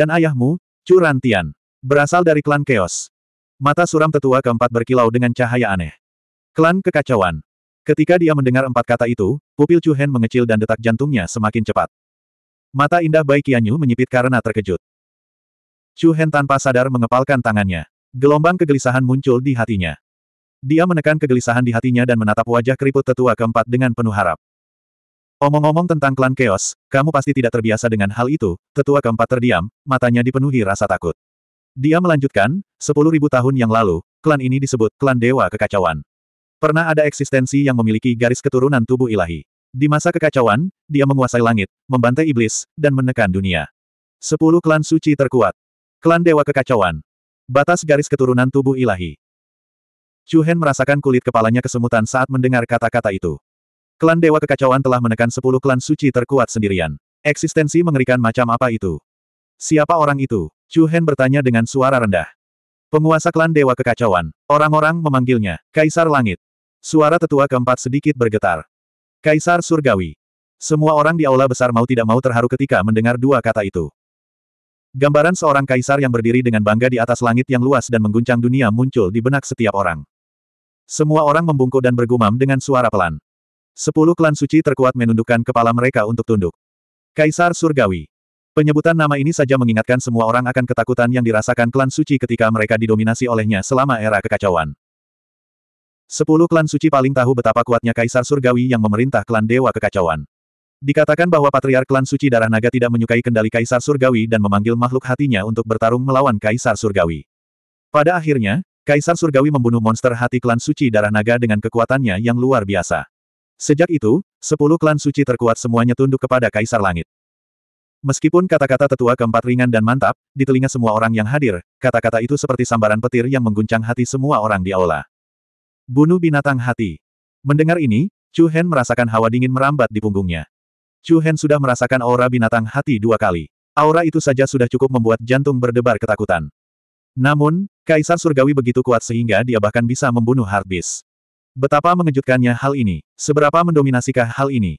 Dan ayahmu, Curantian, berasal dari klan Keos. Mata suram tetua keempat berkilau dengan cahaya aneh. Klan kekacauan. Ketika dia mendengar empat kata itu, pupil Chu Hen mengecil dan detak jantungnya semakin cepat. Mata indah Bai Qianyu menyipit karena terkejut. Chu Hen tanpa sadar mengepalkan tangannya. Gelombang kegelisahan muncul di hatinya. Dia menekan kegelisahan di hatinya dan menatap wajah keriput tetua keempat dengan penuh harap. Omong-omong tentang klan Chaos, kamu pasti tidak terbiasa dengan hal itu, tetua keempat terdiam, matanya dipenuhi rasa takut. Dia melanjutkan, sepuluh ribu tahun yang lalu, klan ini disebut klan Dewa Kekacauan. Pernah ada eksistensi yang memiliki garis keturunan tubuh ilahi. Di masa kekacauan, dia menguasai langit, membantai iblis, dan menekan dunia. Sepuluh klan suci terkuat. Klan Dewa Kekacauan. Batas garis keturunan tubuh ilahi. Chu Hen merasakan kulit kepalanya kesemutan saat mendengar kata-kata itu. Klan Dewa Kekacauan telah menekan sepuluh klan suci terkuat sendirian. Eksistensi mengerikan macam apa itu? Siapa orang itu? Chu Hen bertanya dengan suara rendah. Penguasa klan Dewa Kekacauan. Orang-orang memanggilnya, Kaisar Langit. Suara tetua keempat sedikit bergetar. Kaisar Surgawi. Semua orang di aula besar mau tidak mau terharu ketika mendengar dua kata itu. Gambaran seorang kaisar yang berdiri dengan bangga di atas langit yang luas dan mengguncang dunia muncul di benak setiap orang. Semua orang membungkuk dan bergumam dengan suara pelan. Sepuluh klan suci terkuat menundukkan kepala mereka untuk tunduk. Kaisar Surgawi. Penyebutan nama ini saja mengingatkan semua orang akan ketakutan yang dirasakan klan suci ketika mereka didominasi olehnya selama era kekacauan. Sepuluh klan suci paling tahu betapa kuatnya Kaisar Surgawi yang memerintah klan Dewa Kekacauan. Dikatakan bahwa Patriark klan suci darah naga tidak menyukai kendali Kaisar Surgawi dan memanggil makhluk hatinya untuk bertarung melawan Kaisar Surgawi. Pada akhirnya, Kaisar Surgawi membunuh monster hati klan suci darah naga dengan kekuatannya yang luar biasa. Sejak itu, sepuluh klan suci terkuat semuanya tunduk kepada Kaisar Langit. Meskipun kata-kata tetua keempat ringan dan mantap, di telinga semua orang yang hadir, kata-kata itu seperti sambaran petir yang mengguncang hati semua orang di aula. Bunuh binatang hati. Mendengar ini, Chu Hen merasakan hawa dingin merambat di punggungnya. Chu Hen sudah merasakan aura binatang hati dua kali. Aura itu saja sudah cukup membuat jantung berdebar ketakutan. Namun, Kaisar Surgawi begitu kuat sehingga dia bahkan bisa membunuh Hardbeast. Betapa mengejutkannya hal ini. Seberapa mendominasikah hal ini?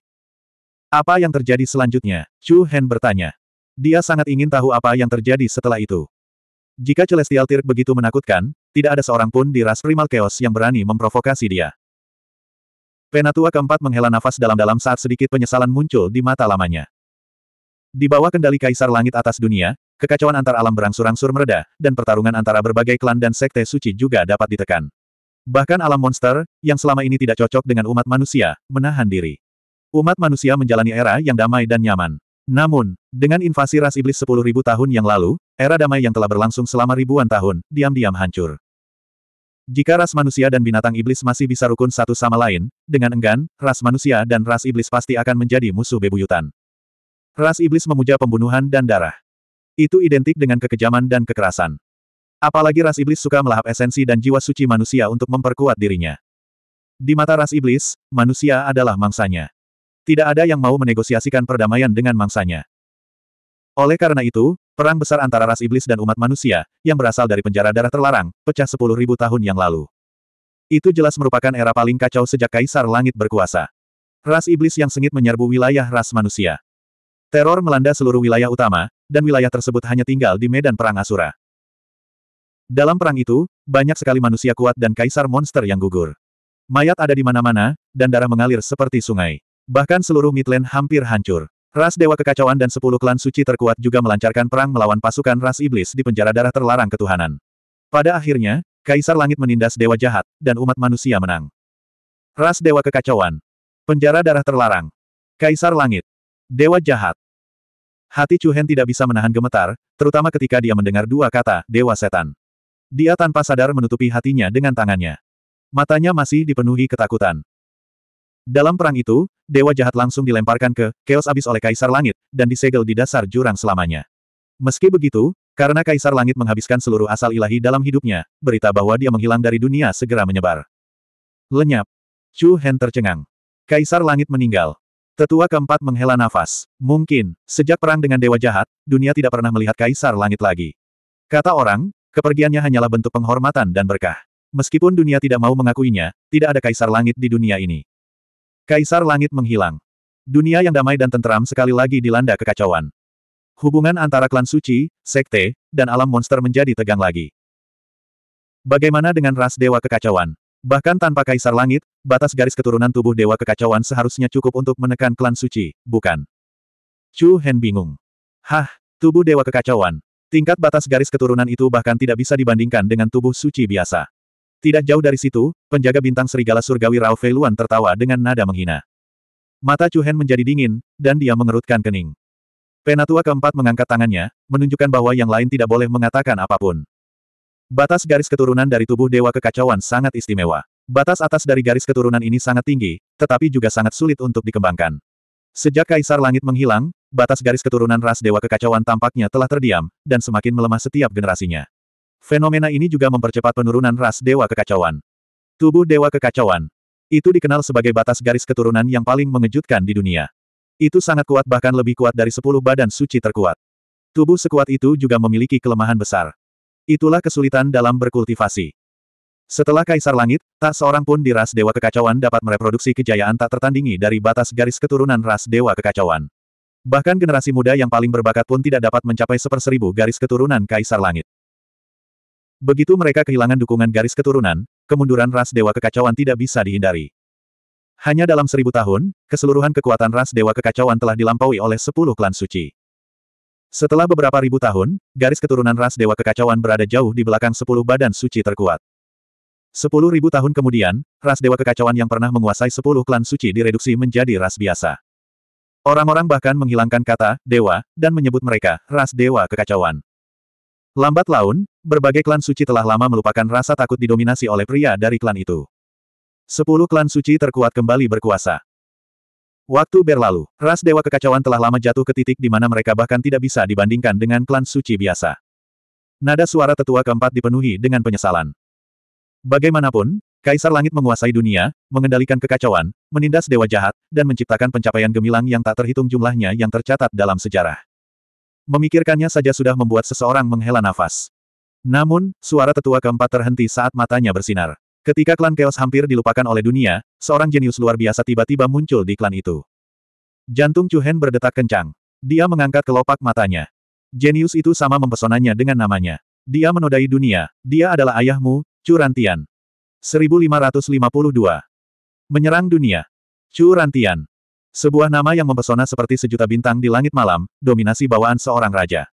Apa yang terjadi selanjutnya? Chu Hen bertanya. Dia sangat ingin tahu apa yang terjadi setelah itu. Jika Celestial Tirk begitu menakutkan, tidak ada seorang pun di ras primal chaos yang berani memprovokasi dia. Penatua keempat menghela nafas dalam-dalam saat sedikit penyesalan muncul di mata lamanya. Di bawah kendali Kaisar Langit atas dunia, kekacauan antar alam berangsur-angsur mereda, dan pertarungan antara berbagai klan dan sekte suci juga dapat ditekan. Bahkan alam monster, yang selama ini tidak cocok dengan umat manusia, menahan diri. Umat manusia menjalani era yang damai dan nyaman. Namun, dengan invasi ras iblis 10.000 tahun yang lalu, era damai yang telah berlangsung selama ribuan tahun, diam-diam hancur. Jika ras manusia dan binatang iblis masih bisa rukun satu sama lain, dengan enggan, ras manusia dan ras iblis pasti akan menjadi musuh bebuyutan. Ras iblis memuja pembunuhan dan darah. Itu identik dengan kekejaman dan kekerasan. Apalagi ras iblis suka melahap esensi dan jiwa suci manusia untuk memperkuat dirinya. Di mata ras iblis, manusia adalah mangsanya. Tidak ada yang mau menegosiasikan perdamaian dengan mangsanya. Oleh karena itu, perang besar antara ras iblis dan umat manusia, yang berasal dari penjara darah terlarang, pecah sepuluh ribu tahun yang lalu. Itu jelas merupakan era paling kacau sejak Kaisar Langit berkuasa. Ras iblis yang sengit menyerbu wilayah ras manusia. Teror melanda seluruh wilayah utama, dan wilayah tersebut hanya tinggal di medan perang Asura. Dalam perang itu, banyak sekali manusia kuat dan kaisar monster yang gugur. Mayat ada di mana-mana, dan darah mengalir seperti sungai. Bahkan seluruh Midland hampir hancur. Ras Dewa Kekacauan dan sepuluh klan suci terkuat juga melancarkan perang melawan pasukan ras iblis di penjara darah terlarang ketuhanan. Pada akhirnya, Kaisar Langit menindas Dewa Jahat, dan umat manusia menang. Ras Dewa Kekacauan. Penjara darah terlarang. Kaisar Langit. Dewa Jahat. Hati Chu Hen tidak bisa menahan gemetar, terutama ketika dia mendengar dua kata, Dewa Setan. Dia tanpa sadar menutupi hatinya dengan tangannya. Matanya masih dipenuhi ketakutan. Dalam perang itu, Dewa Jahat langsung dilemparkan ke Chaos Abis oleh Kaisar Langit, dan disegel di dasar jurang selamanya. Meski begitu, karena Kaisar Langit menghabiskan seluruh asal ilahi dalam hidupnya, berita bahwa dia menghilang dari dunia segera menyebar. Lenyap. Chu Hen tercengang. Kaisar Langit meninggal. Tetua keempat menghela nafas. Mungkin, sejak perang dengan Dewa Jahat, dunia tidak pernah melihat Kaisar Langit lagi. Kata orang, Kepergiannya hanyalah bentuk penghormatan dan berkah. Meskipun dunia tidak mau mengakuinya, tidak ada kaisar langit di dunia ini. Kaisar langit menghilang. Dunia yang damai dan tenteram sekali lagi dilanda kekacauan. Hubungan antara klan suci, sekte, dan alam monster menjadi tegang lagi. Bagaimana dengan ras dewa kekacauan? Bahkan tanpa kaisar langit, batas garis keturunan tubuh dewa kekacauan seharusnya cukup untuk menekan klan suci, bukan? Chu Hen bingung. Hah, tubuh dewa kekacauan, Tingkat batas garis keturunan itu bahkan tidak bisa dibandingkan dengan tubuh suci biasa. Tidak jauh dari situ, penjaga bintang serigala surgawi Rao Fei Luan tertawa dengan nada menghina. Mata Cuhen menjadi dingin, dan dia mengerutkan kening. Penatua keempat mengangkat tangannya, menunjukkan bahwa yang lain tidak boleh mengatakan apapun. Batas garis keturunan dari tubuh Dewa Kekacauan sangat istimewa. Batas atas dari garis keturunan ini sangat tinggi, tetapi juga sangat sulit untuk dikembangkan. Sejak Kaisar Langit menghilang, batas garis keturunan ras Dewa Kekacauan tampaknya telah terdiam, dan semakin melemah setiap generasinya. Fenomena ini juga mempercepat penurunan ras Dewa Kekacauan. Tubuh Dewa Kekacauan. Itu dikenal sebagai batas garis keturunan yang paling mengejutkan di dunia. Itu sangat kuat bahkan lebih kuat dari sepuluh badan suci terkuat. Tubuh sekuat itu juga memiliki kelemahan besar. Itulah kesulitan dalam berkultivasi. Setelah Kaisar Langit, tak seorang pun di ras Dewa Kekacauan dapat mereproduksi kejayaan tak tertandingi dari batas garis keturunan ras Dewa Kekacauan. Bahkan generasi muda yang paling berbakat pun tidak dapat mencapai seperseribu garis keturunan Kaisar Langit. Begitu mereka kehilangan dukungan garis keturunan, kemunduran ras dewa kekacauan tidak bisa dihindari. Hanya dalam seribu tahun, keseluruhan kekuatan ras dewa kekacauan telah dilampaui oleh sepuluh klan suci. Setelah beberapa ribu tahun, garis keturunan ras Dewa Kekacauan berada jauh di belakang sepuluh badan suci terkuat. Sepuluh ribu tahun kemudian, ras Dewa Kekacauan yang pernah menguasai sepuluh klan suci direduksi menjadi ras biasa. Orang-orang bahkan menghilangkan kata dewa dan menyebut mereka ras dewa kekacauan. Lambat laun, berbagai klan suci telah lama melupakan rasa takut didominasi oleh pria dari klan itu. Sepuluh klan suci terkuat kembali berkuasa. Waktu berlalu, ras dewa kekacauan telah lama jatuh ke titik di mana mereka bahkan tidak bisa dibandingkan dengan klan suci biasa. Nada suara tetua keempat dipenuhi dengan penyesalan. Bagaimanapun, Kaisar Langit menguasai dunia, mengendalikan kekacauan, menindas dewa jahat, dan menciptakan pencapaian gemilang yang tak terhitung jumlahnya yang tercatat dalam sejarah. Memikirkannya saja sudah membuat seseorang menghela nafas. Namun, suara tetua keempat terhenti saat matanya bersinar. Ketika klan Chaos hampir dilupakan oleh dunia, seorang jenius luar biasa tiba-tiba muncul di klan itu. Jantung Chuhen berdetak kencang. Dia mengangkat kelopak matanya. Jenius itu sama mempesonanya dengan namanya. Dia menodai dunia, dia adalah ayahmu, Curantian. 1552. Menyerang dunia. Chu Rantian. Sebuah nama yang mempesona seperti sejuta bintang di langit malam, dominasi bawaan seorang raja.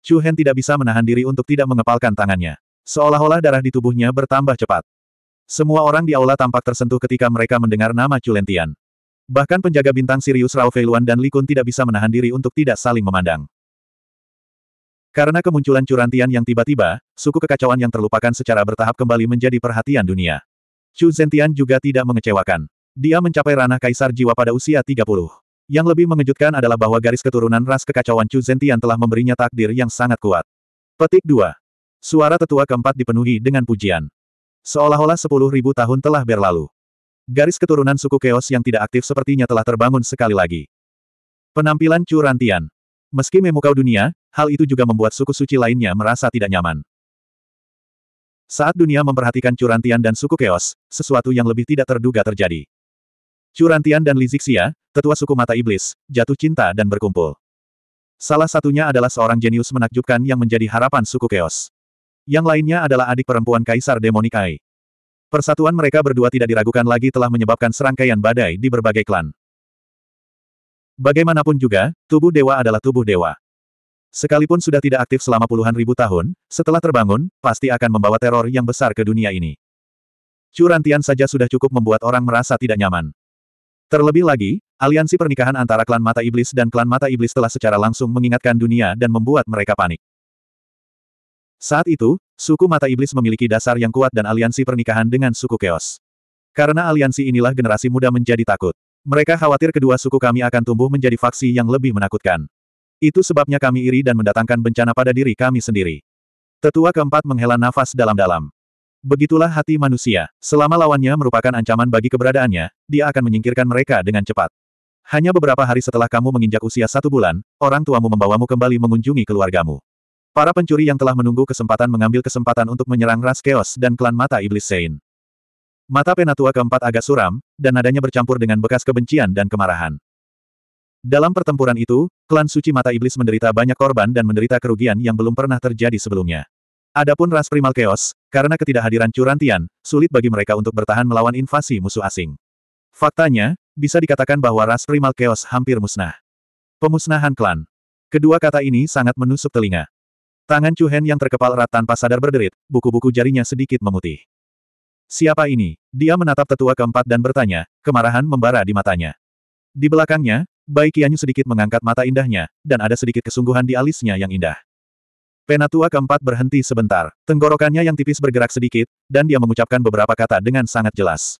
Chu Hen tidak bisa menahan diri untuk tidak mengepalkan tangannya. Seolah-olah darah di tubuhnya bertambah cepat. Semua orang di aula tampak tersentuh ketika mereka mendengar nama Chu Lentian. Bahkan penjaga bintang Sirius Rao Feiluan dan Likun tidak bisa menahan diri untuk tidak saling memandang. Karena kemunculan curantian yang tiba-tiba, suku kekacauan yang terlupakan secara bertahap kembali menjadi perhatian dunia. Chu Zentian juga tidak mengecewakan. Dia mencapai ranah kaisar jiwa pada usia 30. Yang lebih mengejutkan adalah bahwa garis keturunan ras kekacauan Chu Zentian telah memberinya takdir yang sangat kuat. Petik 2. Suara tetua keempat dipenuhi dengan pujian. Seolah-olah 10.000 tahun telah berlalu. Garis keturunan suku Keos yang tidak aktif sepertinya telah terbangun sekali lagi. Penampilan curantian. Meski memukau dunia, hal itu juga membuat suku suci lainnya merasa tidak nyaman. Saat dunia memperhatikan Curantian dan suku Keos, sesuatu yang lebih tidak terduga terjadi. Curantian dan Lizixia, tetua suku mata iblis, jatuh cinta dan berkumpul. Salah satunya adalah seorang jenius menakjubkan yang menjadi harapan suku Keos. Yang lainnya adalah adik perempuan Kaisar Demonikai. Persatuan mereka berdua tidak diragukan lagi telah menyebabkan serangkaian badai di berbagai klan. Bagaimanapun juga, tubuh dewa adalah tubuh dewa. Sekalipun sudah tidak aktif selama puluhan ribu tahun, setelah terbangun, pasti akan membawa teror yang besar ke dunia ini. Curantian saja sudah cukup membuat orang merasa tidak nyaman. Terlebih lagi, aliansi pernikahan antara klan Mata Iblis dan klan Mata Iblis telah secara langsung mengingatkan dunia dan membuat mereka panik. Saat itu, suku Mata Iblis memiliki dasar yang kuat dan aliansi pernikahan dengan suku Chaos. Karena aliansi inilah generasi muda menjadi takut. Mereka khawatir kedua suku kami akan tumbuh menjadi faksi yang lebih menakutkan. Itu sebabnya kami iri dan mendatangkan bencana pada diri kami sendiri. Tetua keempat menghela nafas dalam-dalam. Begitulah hati manusia, selama lawannya merupakan ancaman bagi keberadaannya, dia akan menyingkirkan mereka dengan cepat. Hanya beberapa hari setelah kamu menginjak usia satu bulan, orang tuamu membawamu kembali mengunjungi keluargamu. Para pencuri yang telah menunggu kesempatan mengambil kesempatan untuk menyerang Ras Chaos dan klan Mata Iblis Sein. Mata penatua keempat agak suram, dan nadanya bercampur dengan bekas kebencian dan kemarahan. Dalam pertempuran itu, klan suci mata iblis menderita banyak korban dan menderita kerugian yang belum pernah terjadi sebelumnya. Adapun ras primal chaos, karena ketidakhadiran curantian, sulit bagi mereka untuk bertahan melawan invasi musuh asing. Faktanya, bisa dikatakan bahwa ras primal chaos hampir musnah. Pemusnahan klan. Kedua kata ini sangat menusuk telinga. Tangan Chu Hen yang terkepal erat tanpa sadar berderit, buku-buku jarinya sedikit memutih. Siapa ini? Dia menatap tetua keempat dan bertanya, kemarahan membara di matanya. Di belakangnya, Bai Qianyu sedikit mengangkat mata indahnya, dan ada sedikit kesungguhan di alisnya yang indah. Penatua keempat berhenti sebentar, tenggorokannya yang tipis bergerak sedikit, dan dia mengucapkan beberapa kata dengan sangat jelas.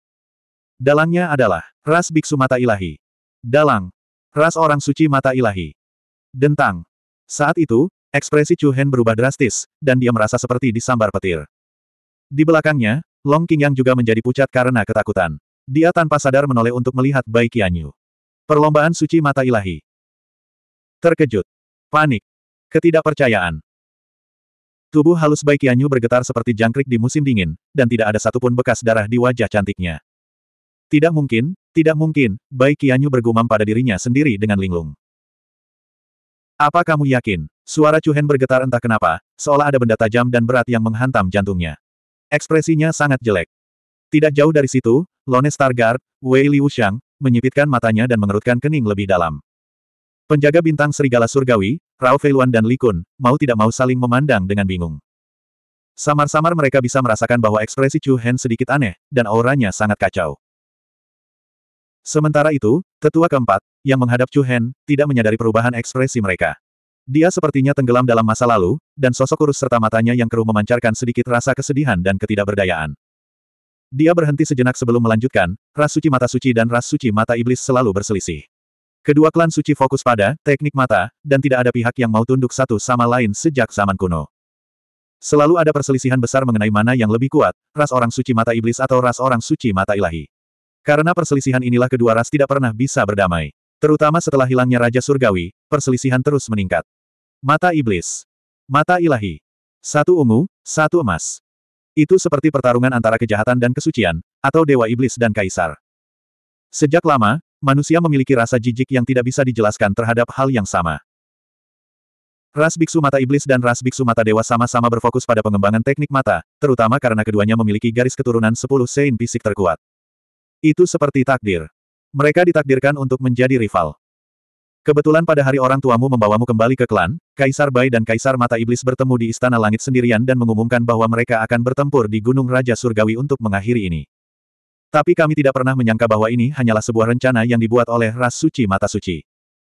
Dalangnya adalah, ras biksu mata ilahi. Dalang. Ras orang suci mata ilahi. Dentang. Saat itu, ekspresi Chu Hen berubah drastis, dan dia merasa seperti disambar petir. Di belakangnya, Long Qingyang juga menjadi pucat karena ketakutan. Dia tanpa sadar menoleh untuk melihat Bai Qianyu. Perlombaan suci mata ilahi. Terkejut. Panik. Ketidakpercayaan. Tubuh halus Bai Qianyu bergetar seperti jangkrik di musim dingin, dan tidak ada satupun bekas darah di wajah cantiknya. Tidak mungkin, tidak mungkin, Bai Qianyu bergumam pada dirinya sendiri dengan linglung. Apa kamu yakin? Suara Chu Hen bergetar entah kenapa, seolah ada benda tajam dan berat yang menghantam jantungnya. Ekspresinya sangat jelek. Tidak jauh dari situ, Lone Stargard, Wei Liushang menyipitkan matanya dan mengerutkan kening lebih dalam. Penjaga bintang serigala surgawi, Rao Feiluan dan Li Kun mau tidak mau saling memandang dengan bingung. Samar-samar mereka bisa merasakan bahwa ekspresi Chu Hen sedikit aneh, dan auranya sangat kacau. Sementara itu, tetua keempat, yang menghadap Chu Hen, tidak menyadari perubahan ekspresi mereka. Dia sepertinya tenggelam dalam masa lalu, dan sosok kurus serta matanya yang keruh memancarkan sedikit rasa kesedihan dan ketidakberdayaan. Dia berhenti sejenak sebelum melanjutkan, ras suci mata suci dan ras suci mata iblis selalu berselisih. Kedua klan suci fokus pada teknik mata, dan tidak ada pihak yang mau tunduk satu sama lain sejak zaman kuno. Selalu ada perselisihan besar mengenai mana yang lebih kuat, ras orang suci mata iblis atau ras orang suci mata ilahi. Karena perselisihan inilah kedua ras tidak pernah bisa berdamai. Terutama setelah hilangnya Raja Surgawi, perselisihan terus meningkat. Mata Iblis. Mata Ilahi. Satu ungu, satu emas. Itu seperti pertarungan antara kejahatan dan kesucian, atau Dewa Iblis dan Kaisar. Sejak lama, manusia memiliki rasa jijik yang tidak bisa dijelaskan terhadap hal yang sama. Ras Biksu Mata Iblis dan Ras Biksu Mata Dewa sama-sama berfokus pada pengembangan teknik mata, terutama karena keduanya memiliki garis keturunan 10 sein fisik terkuat. Itu seperti takdir. Mereka ditakdirkan untuk menjadi rival. Kebetulan pada hari orang tuamu membawamu kembali ke klan, Kaisar Bai dan Kaisar Mata Iblis bertemu di Istana Langit sendirian dan mengumumkan bahwa mereka akan bertempur di Gunung Raja Surgawi untuk mengakhiri ini. Tapi kami tidak pernah menyangka bahwa ini hanyalah sebuah rencana yang dibuat oleh Ras Suci Mata Suci.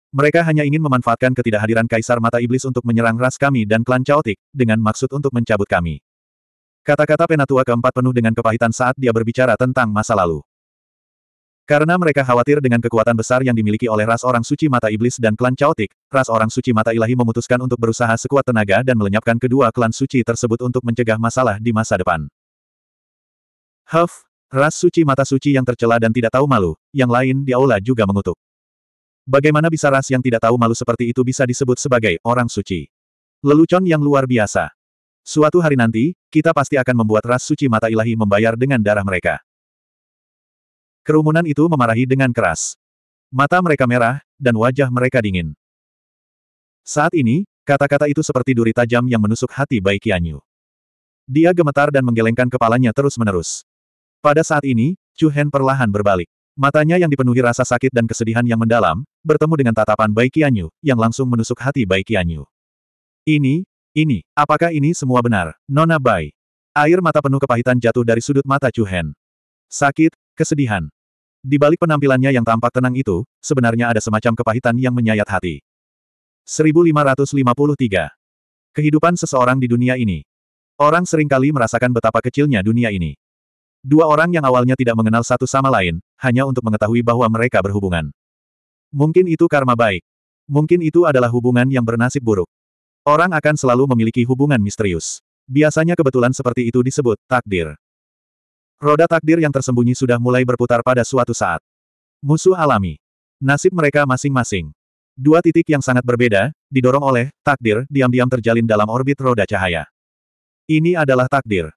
Mereka hanya ingin memanfaatkan ketidakhadiran Kaisar Mata Iblis untuk menyerang ras kami dan klan Chaotic, dengan maksud untuk mencabut kami. Kata-kata Penatua keempat penuh dengan kepahitan saat dia berbicara tentang masa lalu. Karena mereka khawatir dengan kekuatan besar yang dimiliki oleh ras orang suci mata iblis dan klan caotik, ras orang suci mata ilahi memutuskan untuk berusaha sekuat tenaga dan melenyapkan kedua klan suci tersebut untuk mencegah masalah di masa depan. Huff, ras suci mata suci yang tercela dan tidak tahu malu, yang lain di aula juga mengutuk. Bagaimana bisa ras yang tidak tahu malu seperti itu bisa disebut sebagai orang suci? Lelucon yang luar biasa. Suatu hari nanti, kita pasti akan membuat ras suci mata ilahi membayar dengan darah mereka. Kerumunan itu memarahi dengan keras. Mata mereka merah, dan wajah mereka dingin. Saat ini, kata-kata itu seperti duri tajam yang menusuk hati Bai Qianyu. Dia gemetar dan menggelengkan kepalanya terus-menerus. Pada saat ini, Chu Hen perlahan berbalik. Matanya yang dipenuhi rasa sakit dan kesedihan yang mendalam, bertemu dengan tatapan Bai Qianyu, yang langsung menusuk hati Bai Qianyu. Ini, ini, apakah ini semua benar, Nona Bai? Air mata penuh kepahitan jatuh dari sudut mata Chu Hen. Sakit, Kesedihan. Di balik penampilannya yang tampak tenang itu, sebenarnya ada semacam kepahitan yang menyayat hati. 1553. Kehidupan seseorang di dunia ini. Orang seringkali merasakan betapa kecilnya dunia ini. Dua orang yang awalnya tidak mengenal satu sama lain, hanya untuk mengetahui bahwa mereka berhubungan. Mungkin itu karma baik. Mungkin itu adalah hubungan yang bernasib buruk. Orang akan selalu memiliki hubungan misterius. Biasanya kebetulan seperti itu disebut takdir. Roda takdir yang tersembunyi sudah mulai berputar pada suatu saat. Musuh alami. Nasib mereka masing-masing. Dua titik yang sangat berbeda, didorong oleh takdir, diam-diam terjalin dalam orbit roda cahaya. Ini adalah takdir.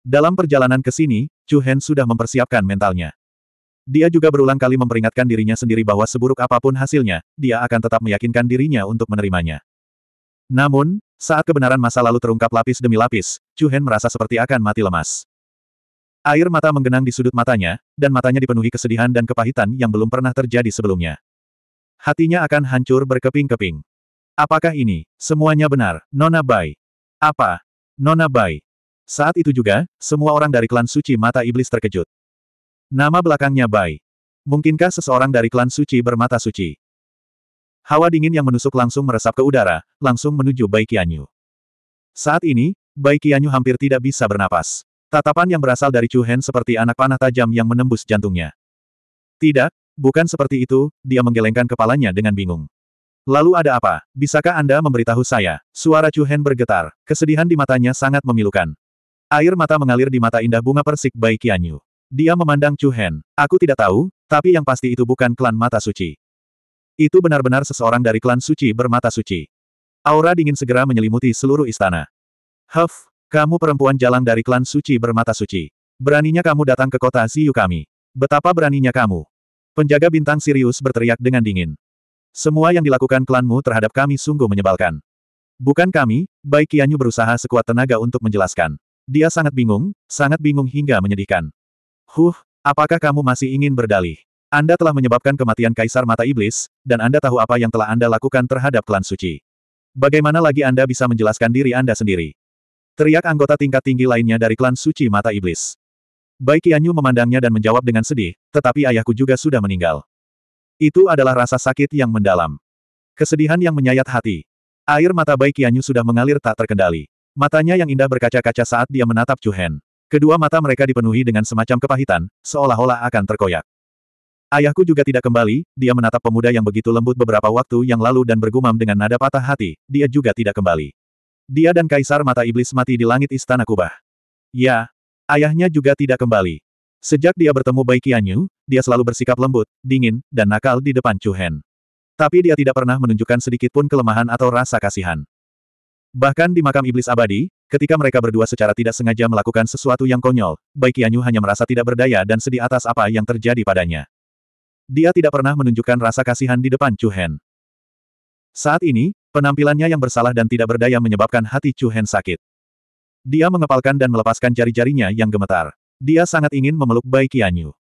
Dalam perjalanan ke sini, Chu Hen sudah mempersiapkan mentalnya. Dia juga berulang kali memperingatkan dirinya sendiri bahwa seburuk apapun hasilnya, dia akan tetap meyakinkan dirinya untuk menerimanya. Namun, saat kebenaran masa lalu terungkap lapis demi lapis, Chu Hen merasa seperti akan mati lemas. Air mata menggenang di sudut matanya, dan matanya dipenuhi kesedihan dan kepahitan yang belum pernah terjadi sebelumnya. Hatinya akan hancur berkeping-keping. Apakah ini, semuanya benar, Nona Bai? Apa? Nona Bai? Saat itu juga, semua orang dari klan suci mata iblis terkejut. Nama belakangnya Bai. Mungkinkah seseorang dari klan suci bermata suci? Hawa dingin yang menusuk langsung meresap ke udara, langsung menuju Bai Kianyu. Saat ini, Bai Kianyu hampir tidak bisa bernapas. Tatapan yang berasal dari Chu Hen seperti anak panah tajam yang menembus jantungnya. Tidak, bukan seperti itu, dia menggelengkan kepalanya dengan bingung. Lalu ada apa? Bisakah Anda memberitahu saya? Suara Chu Hen bergetar, kesedihan di matanya sangat memilukan. Air mata mengalir di mata indah bunga persik Bai Qianyu. Dia memandang Chu Hen. Aku tidak tahu, tapi yang pasti itu bukan klan mata suci. Itu benar-benar seseorang dari klan suci bermata suci. Aura dingin segera menyelimuti seluruh istana. Huff, kamu perempuan jalan dari klan suci bermata suci. Beraninya kamu datang ke kota Ziyu kami. Betapa beraninya kamu. Penjaga bintang Sirius berteriak dengan dingin. Semua yang dilakukan klanmu terhadap kami sungguh menyebalkan. Bukan kami, Baik Kianyu berusaha sekuat tenaga untuk menjelaskan. Dia sangat bingung, sangat bingung hingga menyedihkan. Huh, apakah kamu masih ingin berdalih? Anda telah menyebabkan kematian Kaisar Mata Iblis, dan Anda tahu apa yang telah Anda lakukan terhadap klan suci. Bagaimana lagi Anda bisa menjelaskan diri Anda sendiri? Teriak anggota tingkat tinggi lainnya dari klan suci mata iblis. Bai Qianyu memandangnya dan menjawab dengan sedih, tetapi ayahku juga sudah meninggal. Itu adalah rasa sakit yang mendalam. Kesedihan yang menyayat hati. Air mata Bai Qianyu sudah mengalir tak terkendali. Matanya yang indah berkaca-kaca saat dia menatap Hen. Kedua mata mereka dipenuhi dengan semacam kepahitan, seolah-olah akan terkoyak. Ayahku juga tidak kembali, dia menatap pemuda yang begitu lembut beberapa waktu yang lalu dan bergumam dengan nada patah hati, dia juga tidak kembali. Dia dan Kaisar Mata Iblis mati di langit Istana Kubah. Ya, ayahnya juga tidak kembali. Sejak dia bertemu Bai Qianyu, dia selalu bersikap lembut, dingin, dan nakal di depan Chu Hen. Tapi dia tidak pernah menunjukkan sedikit pun kelemahan atau rasa kasihan. Bahkan di makam iblis abadi, ketika mereka berdua secara tidak sengaja melakukan sesuatu yang konyol, Bai Qianyu hanya merasa tidak berdaya dan sedih atas apa yang terjadi padanya. Dia tidak pernah menunjukkan rasa kasihan di depan Chu Hen. Saat ini, Penampilannya yang bersalah dan tidak berdaya menyebabkan hati Chu Hen sakit. Dia mengepalkan dan melepaskan jari-jarinya yang gemetar. Dia sangat ingin memeluk Bai Qianyu.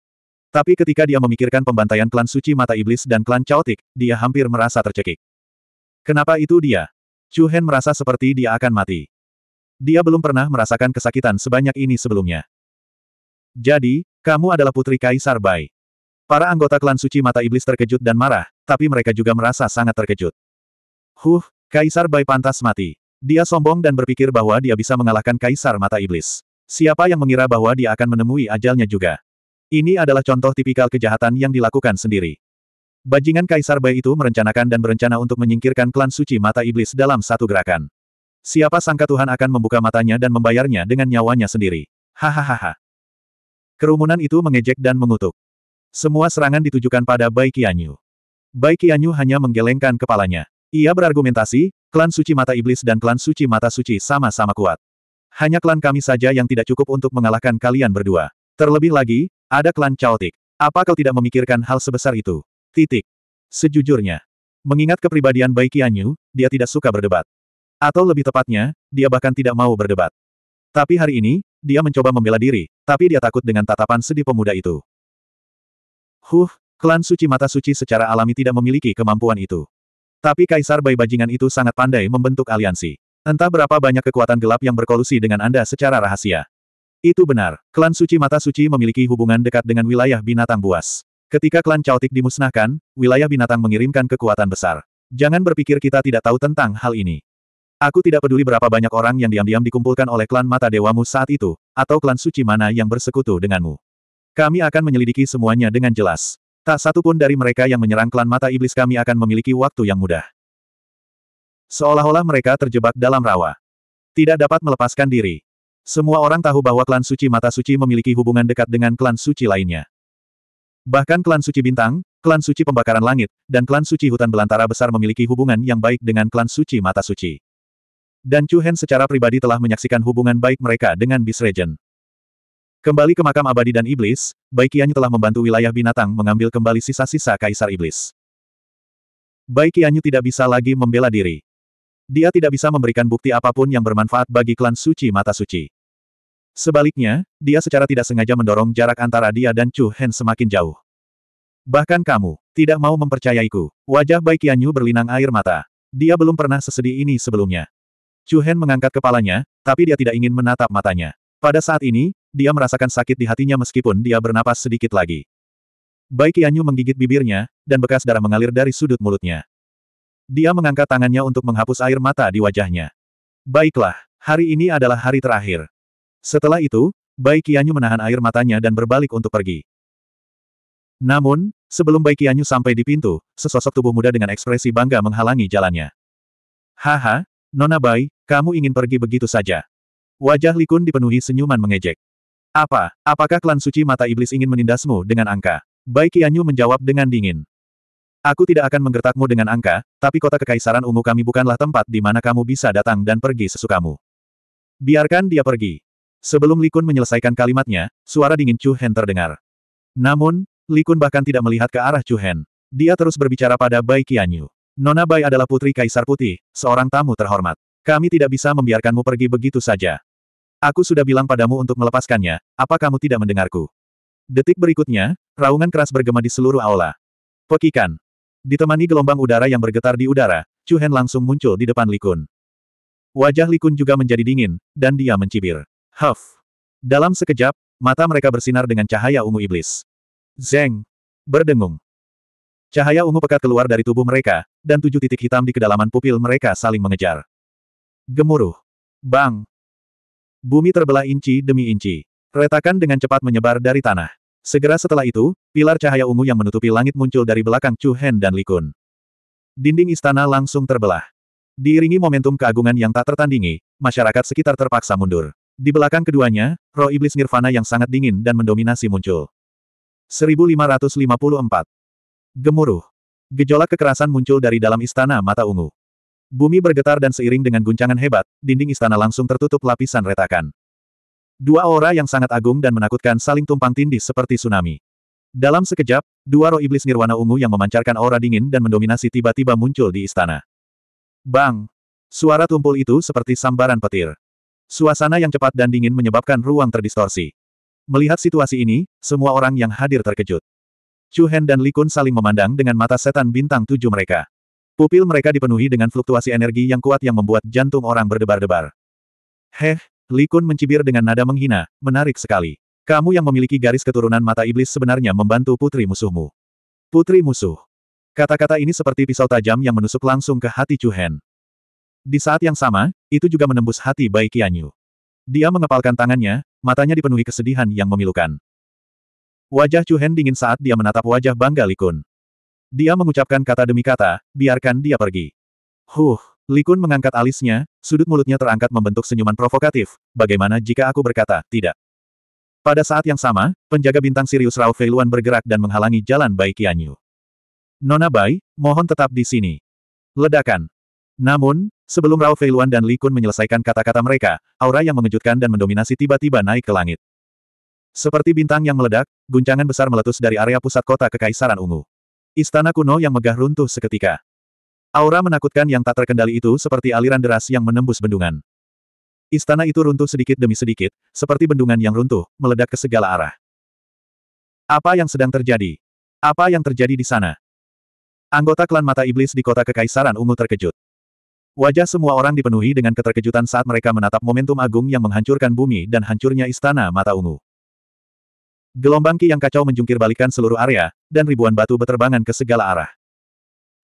Tapi ketika dia memikirkan pembantaian klan suci mata iblis dan klan caotik, dia hampir merasa tercekik. Kenapa itu dia? Chu Hen merasa seperti dia akan mati. Dia belum pernah merasakan kesakitan sebanyak ini sebelumnya. Jadi, kamu adalah putri Kaisar Bai. Para anggota klan suci mata iblis terkejut dan marah, tapi mereka juga merasa sangat terkejut. Huh, Kaisar Bai pantas mati. Dia sombong dan berpikir bahwa dia bisa mengalahkan Kaisar Mata Iblis. Siapa yang mengira bahwa dia akan menemui ajalnya juga? Ini adalah contoh tipikal kejahatan yang dilakukan sendiri. Bajingan Kaisar Bai itu merencanakan dan berencana untuk menyingkirkan klan suci Mata Iblis dalam satu gerakan. Siapa sangka Tuhan akan membuka matanya dan membayarnya dengan nyawanya sendiri. Hahaha. Kerumunan itu mengejek dan mengutuk. Semua serangan ditujukan pada Bai Qianyu. Bai Qianyu hanya menggelengkan kepalanya. Ia berargumentasi, klan suci mata iblis dan klan suci mata suci sama-sama kuat. Hanya klan kami saja yang tidak cukup untuk mengalahkan kalian berdua. Terlebih lagi, ada klan Chaotic. Apa kau tidak memikirkan hal sebesar itu? Titik. Sejujurnya. Mengingat kepribadian Bai Qianyu, dia tidak suka berdebat. Atau lebih tepatnya, dia bahkan tidak mau berdebat. Tapi hari ini, dia mencoba membela diri, tapi dia takut dengan tatapan sedih pemuda itu. Huh, klan suci mata suci secara alami tidak memiliki kemampuan itu. Tapi Kaisar Bai Bajingan itu sangat pandai membentuk aliansi. Entah berapa banyak kekuatan gelap yang berkolusi dengan Anda secara rahasia. Itu benar, klan Suci Mata Suci memiliki hubungan dekat dengan wilayah binatang buas. Ketika klan Cautik dimusnahkan, wilayah binatang mengirimkan kekuatan besar. Jangan berpikir kita tidak tahu tentang hal ini. Aku tidak peduli berapa banyak orang yang diam-diam dikumpulkan oleh klan mata dewamu saat itu, atau klan suci mana yang bersekutu denganmu. Kami akan menyelidiki semuanya dengan jelas. Tak satu pun dari mereka yang menyerang klan mata iblis kami akan memiliki waktu yang mudah. Seolah-olah mereka terjebak dalam rawa. Tidak dapat melepaskan diri. Semua orang tahu bahwa klan suci mata suci memiliki hubungan dekat dengan klan suci lainnya. Bahkan klan suci bintang, klan suci pembakaran langit, dan klan suci hutan belantara besar memiliki hubungan yang baik dengan klan suci mata suci. Dan Chu Hen secara pribadi telah menyaksikan hubungan baik mereka dengan Beast Regent. Kembali ke makam abadi dan iblis, Baikianyu telah membantu wilayah binatang mengambil kembali sisa-sisa kaisar iblis. Baikianyu tidak bisa lagi membela diri. Dia tidak bisa memberikan bukti apapun yang bermanfaat bagi klan suci mata suci. Sebaliknya, dia secara tidak sengaja mendorong jarak antara dia dan Chu Hen semakin jauh. Bahkan kamu, tidak mau mempercayaiku. Wajah Baikianyu berlinang air mata. Dia belum pernah sesedih ini sebelumnya. Chu Hen mengangkat kepalanya, tapi dia tidak ingin menatap matanya. Pada saat ini, dia merasakan sakit di hatinya meskipun dia bernapas sedikit lagi. Bai Qianyu menggigit bibirnya, dan bekas darah mengalir dari sudut mulutnya. Dia mengangkat tangannya untuk menghapus air mata di wajahnya. Baiklah, hari ini adalah hari terakhir. Setelah itu, Bai Qianyu menahan air matanya dan berbalik untuk pergi. Namun, sebelum Bai Qianyu sampai di pintu, sesosok tubuh muda dengan ekspresi bangga menghalangi jalannya. Haha, Nona Bai, kamu ingin pergi begitu saja. Wajah Likun dipenuhi senyuman mengejek. Apa, apakah klan suci mata iblis ingin menindasmu dengan angka? Bai Qianyu menjawab dengan dingin. Aku tidak akan menggertakmu dengan angka, tapi kota kekaisaran ungu kami bukanlah tempat di mana kamu bisa datang dan pergi sesukamu. Biarkan dia pergi. Sebelum Likun menyelesaikan kalimatnya, suara dingin Chu Hen terdengar. Namun, Likun bahkan tidak melihat ke arah Chu Hen. Dia terus berbicara pada Bai Qianyu. Nona Bai adalah putri Kaisar Putih, seorang tamu terhormat. Kami tidak bisa membiarkanmu pergi begitu saja. Aku sudah bilang padamu untuk melepaskannya, apa kamu tidak mendengarku? Detik berikutnya, raungan keras bergema di seluruh aula. Pekikan. Ditemani gelombang udara yang bergetar di udara, Chu Hen langsung muncul di depan Likun. Wajah Likun juga menjadi dingin, dan dia mencibir. Huff. Dalam sekejap, mata mereka bersinar dengan cahaya ungu iblis. Zeng. Berdengung. Cahaya ungu pekat keluar dari tubuh mereka, dan tujuh titik hitam di kedalaman pupil mereka saling mengejar. Gemuruh. Bang! Bumi terbelah inci demi inci. Retakan dengan cepat menyebar dari tanah. Segera setelah itu, pilar cahaya ungu yang menutupi langit muncul dari belakang Chu Hen dan Likun. Dinding istana langsung terbelah. Diiringi momentum keagungan yang tak tertandingi, masyarakat sekitar terpaksa mundur. Di belakang keduanya, roh iblis nirvana yang sangat dingin dan mendominasi muncul. 1554. Gemuruh. Gejolak kekerasan muncul dari dalam istana mata ungu. Bumi bergetar dan seiring dengan guncangan hebat, dinding istana langsung tertutup lapisan retakan. Dua aura yang sangat agung dan menakutkan saling tumpang tindih seperti tsunami. Dalam sekejap, dua roh iblis nirwana ungu yang memancarkan aura dingin dan mendominasi tiba-tiba muncul di istana. Bang! Suara tumpul itu seperti sambaran petir. Suasana yang cepat dan dingin menyebabkan ruang terdistorsi. Melihat situasi ini, semua orang yang hadir terkejut. Chu Hen dan Li Kun saling memandang dengan mata setan bintang tujuh mereka. Pupil mereka dipenuhi dengan fluktuasi energi yang kuat yang membuat jantung orang berdebar-debar. Heh, Li Kun mencibir dengan nada menghina, menarik sekali. Kamu yang memiliki garis keturunan mata iblis sebenarnya membantu putri musuhmu. Putri musuh. Kata-kata ini seperti pisau tajam yang menusuk langsung ke hati Chu Hen. Di saat yang sama, itu juga menembus hati Bai Qianyu. Dia mengepalkan tangannya, matanya dipenuhi kesedihan yang memilukan. Wajah Chu Hen dingin saat dia menatap wajah bangga Li Kun. Dia mengucapkan kata demi kata, biarkan dia pergi. Huh, Likun mengangkat alisnya, sudut mulutnya terangkat membentuk senyuman provokatif, bagaimana jika aku berkata, tidak. Pada saat yang sama, penjaga bintang Sirius Rao Feiluan bergerak dan menghalangi jalan Bai Qianyu. Nona Bai, mohon tetap di sini. Ledakan. Namun, sebelum Rao Feiluan dan Li Kun menyelesaikan kata-kata mereka, aura yang mengejutkan dan mendominasi tiba-tiba naik ke langit. Seperti bintang yang meledak, guncangan besar meletus dari area pusat kota Kekaisaran Ungu. Istana kuno yang megah runtuh seketika. Aura menakutkan yang tak terkendali itu seperti aliran deras yang menembus bendungan. Istana itu runtuh sedikit demi sedikit, seperti bendungan yang runtuh, meledak ke segala arah. Apa yang sedang terjadi? Apa yang terjadi di sana? Anggota klan mata iblis di kota Kekaisaran Ungu terkejut. Wajah semua orang dipenuhi dengan keterkejutan saat mereka menatap momentum agung yang menghancurkan bumi dan hancurnya istana mata ungu. Gelombang ki yang kacau menjungkir balikan seluruh area, dan ribuan batu berterbangan ke segala arah.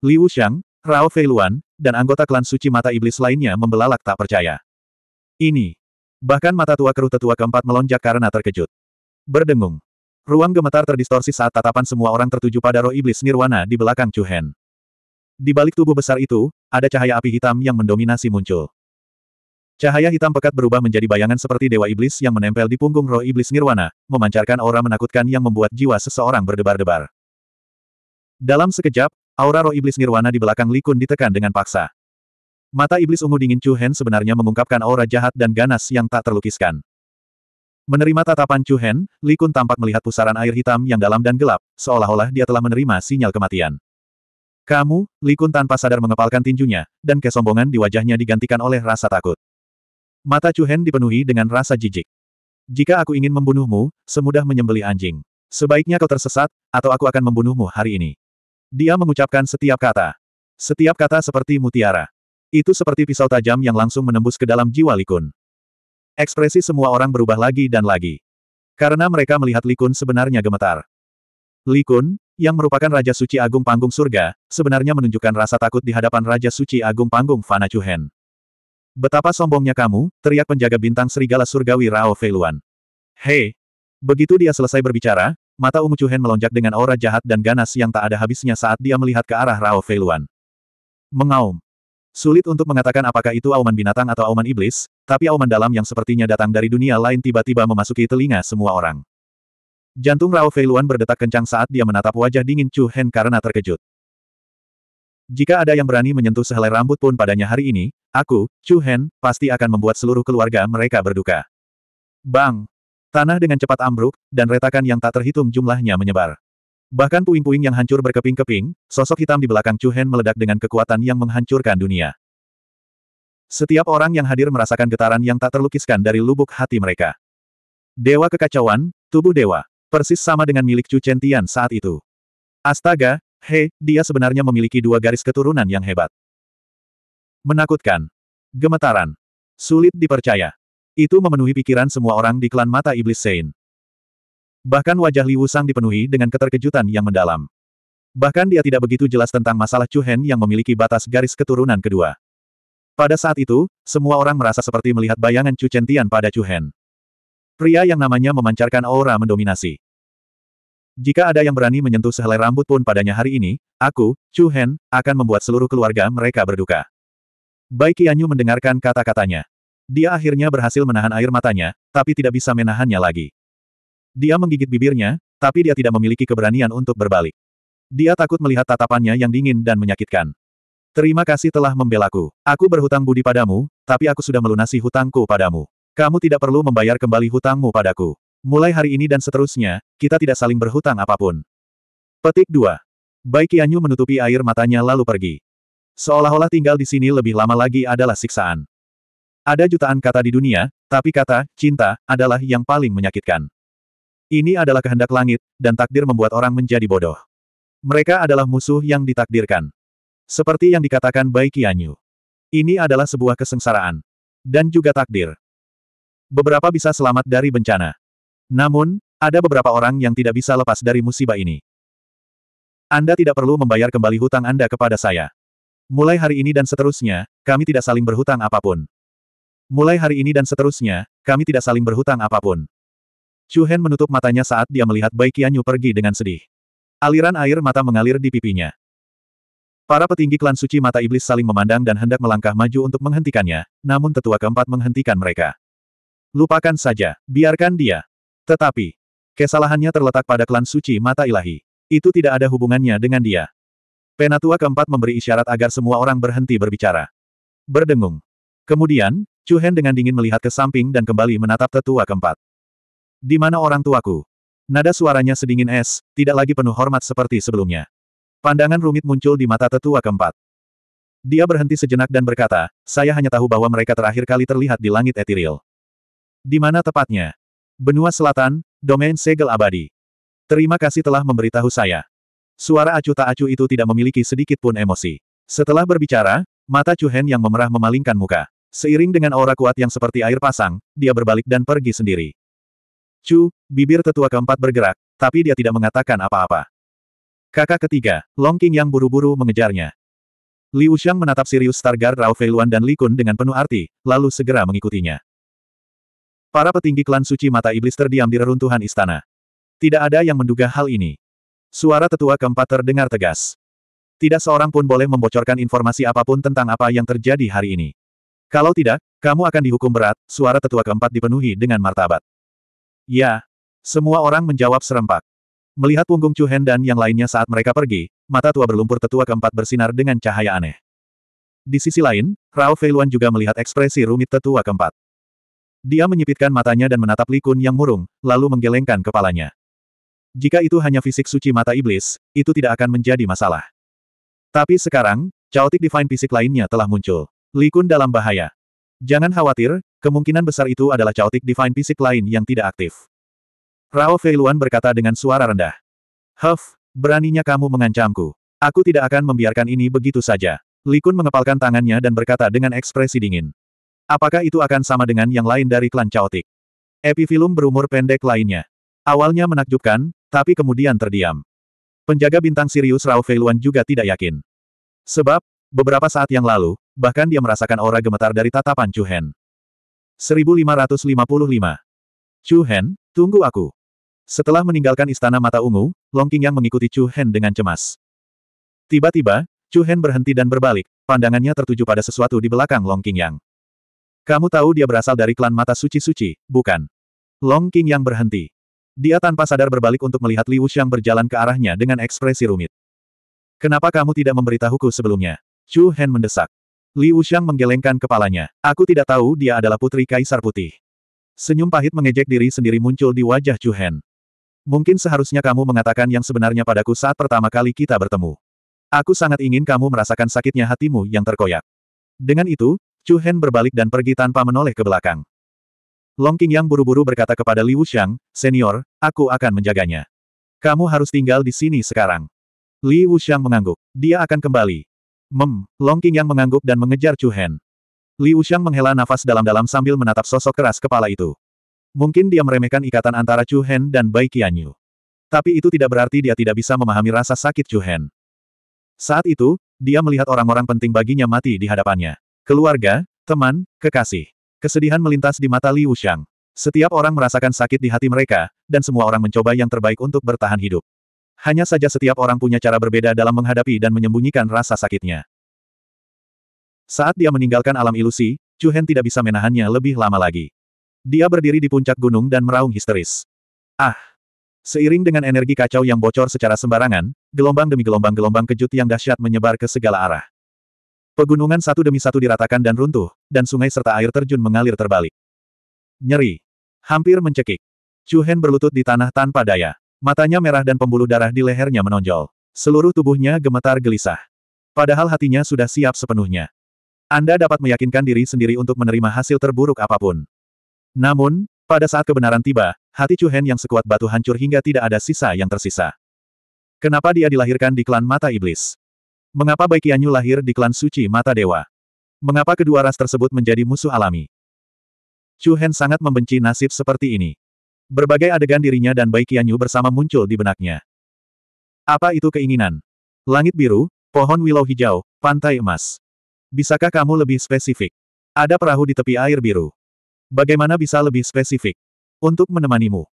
Liu Shang, Rao Feiluan, dan anggota klan suci mata iblis lainnya membelalak tak percaya. Ini. Bahkan mata tua keruh tetua keempat melonjak karena terkejut. Berdengung. Ruang gemetar terdistorsi saat tatapan semua orang tertuju pada roh iblis nirwana di belakang Chu Hen. Di balik tubuh besar itu, ada cahaya api hitam yang mendominasi muncul. Cahaya hitam pekat berubah menjadi bayangan seperti dewa iblis yang menempel di punggung roh iblis nirwana, memancarkan aura menakutkan yang membuat jiwa seseorang berdebar-debar. Dalam sekejap, aura roh iblis nirwana di belakang Likun ditekan dengan paksa. Mata iblis ungu dingin Chu Hen sebenarnya mengungkapkan aura jahat dan ganas yang tak terlukiskan. Menerima tatapan Chu Hen, Likun tampak melihat pusaran air hitam yang dalam dan gelap, seolah-olah dia telah menerima sinyal kematian. Kamu, Likun tanpa sadar mengepalkan tinjunya, dan kesombongan di wajahnya digantikan oleh rasa takut. Mata Chu Hen dipenuhi dengan rasa jijik. Jika aku ingin membunuhmu, semudah menyembeli anjing. Sebaiknya kau tersesat, atau aku akan membunuhmu hari ini. Dia mengucapkan setiap kata. Setiap kata seperti mutiara. Itu seperti pisau tajam yang langsung menembus ke dalam jiwa Likun. Ekspresi semua orang berubah lagi dan lagi. Karena mereka melihat Likun sebenarnya gemetar. Likun, yang merupakan Raja Suci Agung Panggung Surga, sebenarnya menunjukkan rasa takut di hadapan Raja Suci Agung Panggung Fana Chuhen. Betapa sombongnya kamu, teriak penjaga bintang serigala surgawi Rao Feiluan. Hei! Begitu dia selesai berbicara, Mata Ungu Chuhen melonjak dengan aura jahat dan ganas yang tak ada habisnya saat dia melihat ke arah Rao Feiluan. Mengaum. Sulit untuk mengatakan apakah itu auman binatang atau auman iblis, tapi auman dalam yang sepertinya datang dari dunia lain tiba-tiba memasuki telinga semua orang. Jantung Rao Feiluan berdetak kencang saat dia menatap wajah dingin Chuhen karena terkejut. Jika ada yang berani menyentuh sehelai rambut pun padanya hari ini, aku, Chuhen, pasti akan membuat seluruh keluarga mereka berduka. Bang! Tanah dengan cepat ambruk, dan retakan yang tak terhitung jumlahnya menyebar. Bahkan puing-puing yang hancur berkeping-keping, sosok hitam di belakang Chu Hen meledak dengan kekuatan yang menghancurkan dunia. Setiap orang yang hadir merasakan getaran yang tak terlukiskan dari lubuk hati mereka. Dewa kekacauan, tubuh dewa. Persis sama dengan milik Chu Chentian saat itu. Astaga, he, dia sebenarnya memiliki dua garis keturunan yang hebat. Menakutkan. Gemetaran. Sulit dipercaya. Itu memenuhi pikiran semua orang di klan mata iblis Sein. Bahkan wajah Liu Sang dipenuhi dengan keterkejutan yang mendalam. Bahkan dia tidak begitu jelas tentang masalah Chu Hen yang memiliki batas garis keturunan kedua. Pada saat itu, semua orang merasa seperti melihat bayangan Chu Chentian pada Chu Hen. Pria yang namanya memancarkan aura mendominasi. Jika ada yang berani menyentuh sehelai rambut pun padanya hari ini, aku, Chu Hen, akan membuat seluruh keluarga mereka berduka. Bai Qianyu mendengarkan kata-katanya. Dia akhirnya berhasil menahan air matanya, tapi tidak bisa menahannya lagi. Dia menggigit bibirnya, tapi dia tidak memiliki keberanian untuk berbalik. Dia takut melihat tatapannya yang dingin dan menyakitkan. Terima kasih telah membelaku. Aku berhutang budi padamu, tapi aku sudah melunasi hutangku padamu. Kamu tidak perlu membayar kembali hutangmu padaku. Mulai hari ini dan seterusnya, kita tidak saling berhutang apapun. Petik 2. Baik Yanyu menutupi air matanya lalu pergi. Seolah-olah tinggal di sini lebih lama lagi adalah siksaan. Ada jutaan kata di dunia, tapi kata, cinta, adalah yang paling menyakitkan. Ini adalah kehendak langit, dan takdir membuat orang menjadi bodoh. Mereka adalah musuh yang ditakdirkan. Seperti yang dikatakan Bai Qianyu. Ini adalah sebuah kesengsaraan. Dan juga takdir. Beberapa bisa selamat dari bencana. Namun, ada beberapa orang yang tidak bisa lepas dari musibah ini. Anda tidak perlu membayar kembali hutang Anda kepada saya. Mulai hari ini dan seterusnya, kami tidak saling berhutang apapun. Mulai hari ini dan seterusnya, kami tidak saling berhutang apapun. Chu Hen menutup matanya saat dia melihat Bai Qianyu pergi dengan sedih. Aliran air mata mengalir di pipinya. Para petinggi klan suci mata iblis saling memandang dan hendak melangkah maju untuk menghentikannya, namun tetua keempat menghentikan mereka. Lupakan saja, biarkan dia. Tetapi, kesalahannya terletak pada klan suci mata ilahi. Itu tidak ada hubungannya dengan dia. Penatua keempat memberi isyarat agar semua orang berhenti berbicara. Berdengung. Kemudian, Chu Hen dengan dingin melihat ke samping dan kembali menatap tetua keempat. Di mana orang tuaku? Nada suaranya sedingin es, tidak lagi penuh hormat seperti sebelumnya. Pandangan rumit muncul di mata tetua keempat. Dia berhenti sejenak dan berkata, saya hanya tahu bahwa mereka terakhir kali terlihat di langit etiril. Di mana tepatnya? Benua Selatan, domain segel abadi. Terima kasih telah memberitahu saya. Suara acu tak acu itu tidak memiliki sedikit pun emosi. Setelah berbicara, mata Chu Hen yang memerah memalingkan muka. Seiring dengan aura kuat yang seperti air pasang, dia berbalik dan pergi sendiri. Chu, bibir tetua keempat bergerak, tapi dia tidak mengatakan apa-apa. Kakak ketiga, Long King yang buru-buru mengejarnya. Liu Xiang menatap Sirius Stargard Rao Feiluan dan Li Kun dengan penuh arti, lalu segera mengikutinya. Para petinggi klan suci mata iblis terdiam di reruntuhan istana. Tidak ada yang menduga hal ini. Suara tetua keempat terdengar tegas. Tidak seorang pun boleh membocorkan informasi apapun tentang apa yang terjadi hari ini. Kalau tidak, kamu akan dihukum berat, suara tetua keempat dipenuhi dengan martabat. Ya. Semua orang menjawab serempak. Melihat punggung Chu Hen dan yang lainnya saat mereka pergi, mata tua berlumpur tetua keempat bersinar dengan cahaya aneh. Di sisi lain, Rao Feiluan juga melihat ekspresi rumit tetua keempat. Dia menyipitkan matanya dan menatap likun yang murung, lalu menggelengkan kepalanya. Jika itu hanya fisik suci mata iblis, itu tidak akan menjadi masalah. Tapi sekarang, caotik Divine Fisik lainnya telah muncul. Li Kun dalam bahaya. Jangan khawatir, kemungkinan besar itu adalah caotik divine fisik lain yang tidak aktif. Rao Feiluan berkata dengan suara rendah. Huff, beraninya kamu mengancamku. Aku tidak akan membiarkan ini begitu saja. Li Kun mengepalkan tangannya dan berkata dengan ekspresi dingin. Apakah itu akan sama dengan yang lain dari klan caotik? Epifilum berumur pendek lainnya. Awalnya menakjubkan, tapi kemudian terdiam. Penjaga bintang Sirius Rao Feiluan juga tidak yakin. Sebab, beberapa saat yang lalu, bahkan dia merasakan aura gemetar dari tatapan Chu Hen. 1555. Chu Hen, tunggu aku. Setelah meninggalkan istana mata ungu, Long King yang mengikuti Chu Hen dengan cemas. Tiba-tiba, Chu Hen berhenti dan berbalik, pandangannya tertuju pada sesuatu di belakang Long King Kamu tahu dia berasal dari klan mata suci-suci, bukan? Long King yang berhenti. Dia tanpa sadar berbalik untuk melihat Liu Xiang berjalan ke arahnya dengan ekspresi rumit. Kenapa kamu tidak memberitahuku sebelumnya? Chu Hen mendesak. Li Wuxiang menggelengkan kepalanya. Aku tidak tahu dia adalah putri Kaisar Putih. Senyum pahit mengejek diri sendiri muncul di wajah Chu Hen. Mungkin seharusnya kamu mengatakan yang sebenarnya padaku saat pertama kali kita bertemu. Aku sangat ingin kamu merasakan sakitnya hatimu yang terkoyak. Dengan itu, Chu Hen berbalik dan pergi tanpa menoleh ke belakang. Long King yang buru-buru berkata kepada Li Wuxiang, Senior, aku akan menjaganya. Kamu harus tinggal di sini sekarang. Li Wuxiang mengangguk. Dia akan kembali. Mem, Long King yang mengangguk dan mengejar Chu Hen. Liu Ushang menghela nafas dalam-dalam sambil menatap sosok keras kepala itu. Mungkin dia meremehkan ikatan antara Chu Hen dan Bai Qianyu. Tapi itu tidak berarti dia tidak bisa memahami rasa sakit Chu Hen. Saat itu, dia melihat orang-orang penting baginya mati di hadapannya. Keluarga, teman, kekasih. Kesedihan melintas di mata Liu Ushang. Setiap orang merasakan sakit di hati mereka, dan semua orang mencoba yang terbaik untuk bertahan hidup. Hanya saja setiap orang punya cara berbeda dalam menghadapi dan menyembunyikan rasa sakitnya. Saat dia meninggalkan alam ilusi, Chu Hen tidak bisa menahannya lebih lama lagi. Dia berdiri di puncak gunung dan meraung histeris. Ah! Seiring dengan energi kacau yang bocor secara sembarangan, gelombang demi gelombang-gelombang kejut yang dahsyat menyebar ke segala arah. Pegunungan satu demi satu diratakan dan runtuh, dan sungai serta air terjun mengalir terbalik. Nyeri. Hampir mencekik. Chu Hen berlutut di tanah tanpa daya. Matanya merah dan pembuluh darah di lehernya menonjol. Seluruh tubuhnya gemetar gelisah. Padahal hatinya sudah siap sepenuhnya. Anda dapat meyakinkan diri sendiri untuk menerima hasil terburuk apapun. Namun, pada saat kebenaran tiba, hati Chu Hen yang sekuat batu hancur hingga tidak ada sisa yang tersisa. Kenapa dia dilahirkan di klan Mata Iblis? Mengapa Bai Qianyu lahir di klan Suci Mata Dewa? Mengapa kedua ras tersebut menjadi musuh alami? Chu Hen sangat membenci nasib seperti ini. Berbagai adegan dirinya dan Bai Qianyu bersama muncul di benaknya. Apa itu keinginan? Langit biru, pohon willow hijau, pantai emas. Bisakah kamu lebih spesifik? Ada perahu di tepi air biru. Bagaimana bisa lebih spesifik? Untuk menemanimu.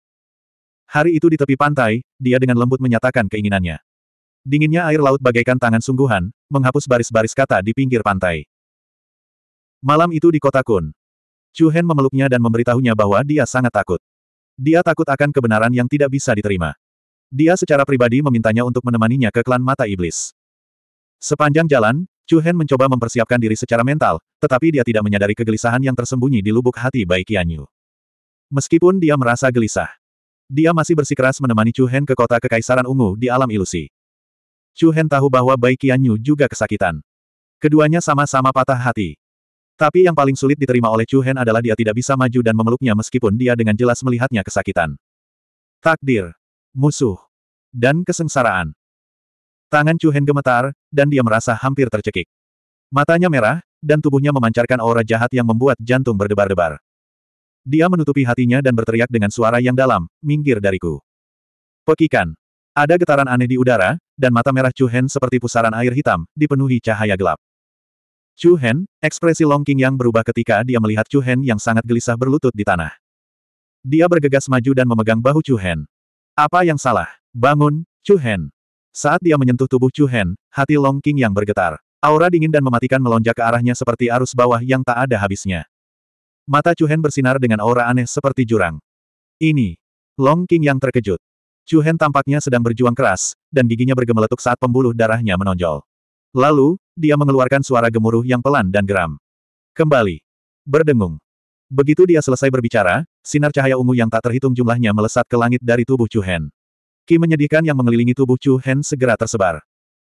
Hari itu di tepi pantai, dia dengan lembut menyatakan keinginannya. Dinginnya air laut bagaikan tangan sungguhan, menghapus baris-baris kata di pinggir pantai. Malam itu di kota Kun. Chu Hen memeluknya dan memberitahunya bahwa dia sangat takut. Dia takut akan kebenaran yang tidak bisa diterima. Dia secara pribadi memintanya untuk menemaninya ke klan mata iblis. Sepanjang jalan, Chu Hen mencoba mempersiapkan diri secara mental, tetapi dia tidak menyadari kegelisahan yang tersembunyi di lubuk hati Bai Qianyu. Meskipun dia merasa gelisah, dia masih bersikeras menemani Chu Hen ke kota Kekaisaran Ungu di alam ilusi. Chu Hen tahu bahwa Bai Qianyu juga kesakitan. Keduanya sama-sama patah hati. Tapi yang paling sulit diterima oleh Chu Hen adalah dia tidak bisa maju dan memeluknya meskipun dia dengan jelas melihatnya kesakitan. Takdir. Musuh. Dan kesengsaraan. Tangan Chu Hen gemetar, dan dia merasa hampir tercekik. Matanya merah, dan tubuhnya memancarkan aura jahat yang membuat jantung berdebar-debar. Dia menutupi hatinya dan berteriak dengan suara yang dalam, minggir dariku. Pekikan. Ada getaran aneh di udara, dan mata merah Chu Hen seperti pusaran air hitam, dipenuhi cahaya gelap. Chu Hen, ekspresi Long King yang berubah ketika dia melihat Chu Hen yang sangat gelisah berlutut di tanah. Dia bergegas maju dan memegang bahu Chu Hen. Apa yang salah? Bangun, Chu Hen. Saat dia menyentuh tubuh Chu Hen, hati Long King yang bergetar. Aura dingin dan mematikan melonjak ke arahnya seperti arus bawah yang tak ada habisnya. Mata Chu Hen bersinar dengan aura aneh seperti jurang. Ini. Long King yang terkejut. Chu Hen tampaknya sedang berjuang keras, dan giginya bergemeletuk saat pembuluh darahnya menonjol. Lalu, dia mengeluarkan suara gemuruh yang pelan dan geram. Kembali. Berdengung. Begitu dia selesai berbicara, sinar cahaya ungu yang tak terhitung jumlahnya melesat ke langit dari tubuh Chu Hen. Ki menyedihkan yang mengelilingi tubuh Chu Hen segera tersebar.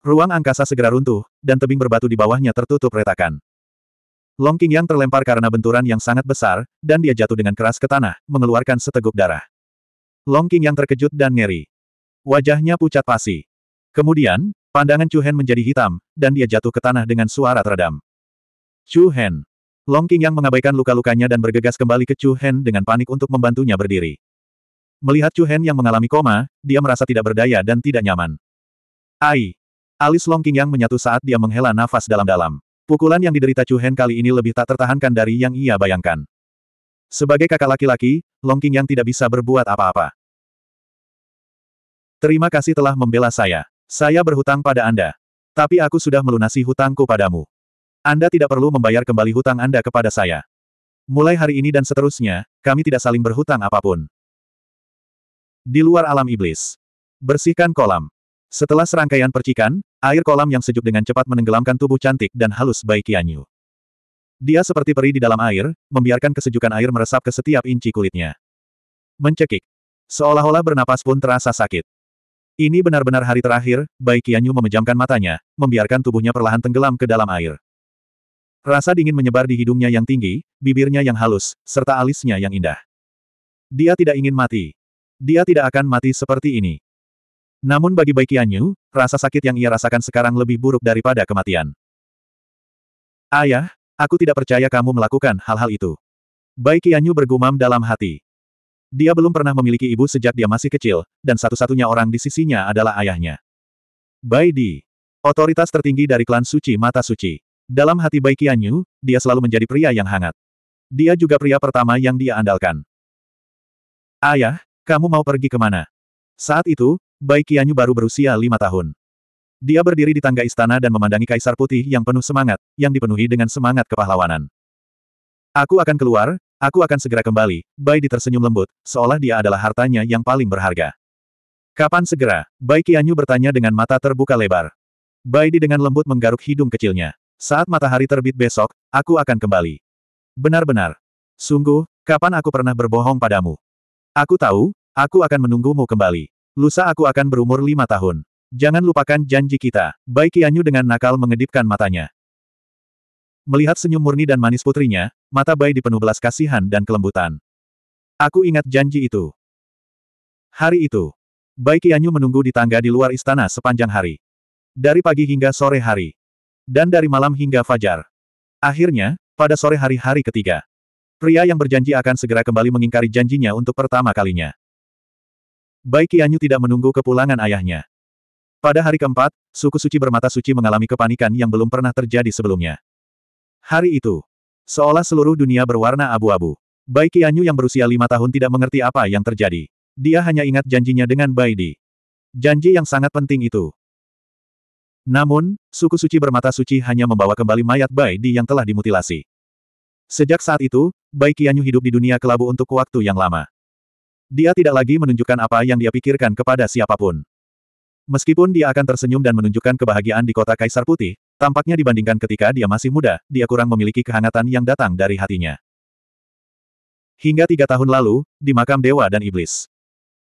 Ruang angkasa segera runtuh, dan tebing berbatu di bawahnya tertutup retakan. Long King yang terlempar karena benturan yang sangat besar, dan dia jatuh dengan keras ke tanah, mengeluarkan seteguk darah. Long King yang terkejut dan ngeri. Wajahnya pucat pasi. Kemudian, Pandangan Chu Hen menjadi hitam, dan dia jatuh ke tanah dengan suara teredam. Chu Hen. Long King yang mengabaikan luka-lukanya dan bergegas kembali ke Chu Hen dengan panik untuk membantunya berdiri. Melihat Chu Hen yang mengalami koma, dia merasa tidak berdaya dan tidak nyaman. Ai! Alis Long King yang menyatu saat dia menghela nafas dalam-dalam. Pukulan yang diderita Chu Hen kali ini lebih tak tertahankan dari yang ia bayangkan. Sebagai kakak laki-laki, Long King yang tidak bisa berbuat apa-apa. Terima kasih telah membela saya. Saya berhutang pada Anda. Tapi aku sudah melunasi hutangku padamu. Anda tidak perlu membayar kembali hutang Anda kepada saya. Mulai hari ini dan seterusnya, kami tidak saling berhutang apapun. Di luar alam iblis. Bersihkan kolam. Setelah serangkaian percikan, air kolam yang sejuk dengan cepat menenggelamkan tubuh cantik dan halus Bai Qianyu. Dia seperti peri di dalam air, membiarkan kesejukan air meresap ke setiap inci kulitnya. Mencekik. Seolah-olah bernapas pun terasa sakit. Ini benar-benar hari terakhir, Bai Qianyu memejamkan matanya, membiarkan tubuhnya perlahan tenggelam ke dalam air. Rasa dingin menyebar di hidungnya yang tinggi, bibirnya yang halus, serta alisnya yang indah. Dia tidak ingin mati. Dia tidak akan mati seperti ini. Namun bagi Bai Qianyu, rasa sakit yang ia rasakan sekarang lebih buruk daripada kematian. Ayah, aku tidak percaya kamu melakukan hal-hal itu. Bai Qianyu bergumam dalam hati. Dia belum pernah memiliki ibu sejak dia masih kecil, dan satu-satunya orang di sisinya adalah ayahnya. Bai Di. Otoritas tertinggi dari klan Suci Mata Suci. Dalam hati Bai Qianyu, dia selalu menjadi pria yang hangat. Dia juga pria pertama yang dia andalkan. Ayah, kamu mau pergi kemana? Saat itu, Bai Qianyu baru berusia lima tahun. Dia berdiri di tangga istana dan memandangi kaisar putih yang penuh semangat, yang dipenuhi dengan semangat kepahlawanan. Aku akan keluar, Aku akan segera kembali, Bai Di tersenyum lembut, seolah dia adalah hartanya yang paling berharga. Kapan segera? Bai Qianyu bertanya dengan mata terbuka lebar. Bai Di dengan lembut menggaruk hidung kecilnya. Saat matahari terbit besok, aku akan kembali. Benar-benar. Sungguh, kapan aku pernah berbohong padamu? Aku tahu, aku akan menunggumu kembali. Lusa aku akan berumur lima tahun. Jangan lupakan janji kita. Bai Qianyu dengan nakal mengedipkan matanya. Melihat senyum murni dan manis putrinya, mata Bayi dipenuh belas kasihan dan kelembutan. Aku ingat janji itu. Hari itu, Bai Qianyu menunggu di tangga di luar istana sepanjang hari. Dari pagi hingga sore hari. Dan dari malam hingga fajar. Akhirnya, pada sore hari hari ketiga. Pria yang berjanji akan segera kembali mengingkari janjinya untuk pertama kalinya. Bai Qianyu tidak menunggu kepulangan ayahnya. Pada hari keempat, suku suci bermata suci mengalami kepanikan yang belum pernah terjadi sebelumnya. Hari itu, seolah seluruh dunia berwarna abu-abu. Bai Qianyu yang berusia lima tahun tidak mengerti apa yang terjadi. Dia hanya ingat janjinya dengan Bai Di. Janji yang sangat penting itu. Namun, suku suci bermata suci hanya membawa kembali mayat Bai Di yang telah dimutilasi. Sejak saat itu, Bai Qianyu hidup di dunia kelabu untuk waktu yang lama. Dia tidak lagi menunjukkan apa yang dia pikirkan kepada siapapun. Meskipun dia akan tersenyum dan menunjukkan kebahagiaan di kota Kaisar Putih, tampaknya dibandingkan ketika dia masih muda, dia kurang memiliki kehangatan yang datang dari hatinya. Hingga tiga tahun lalu, di makam Dewa dan Iblis.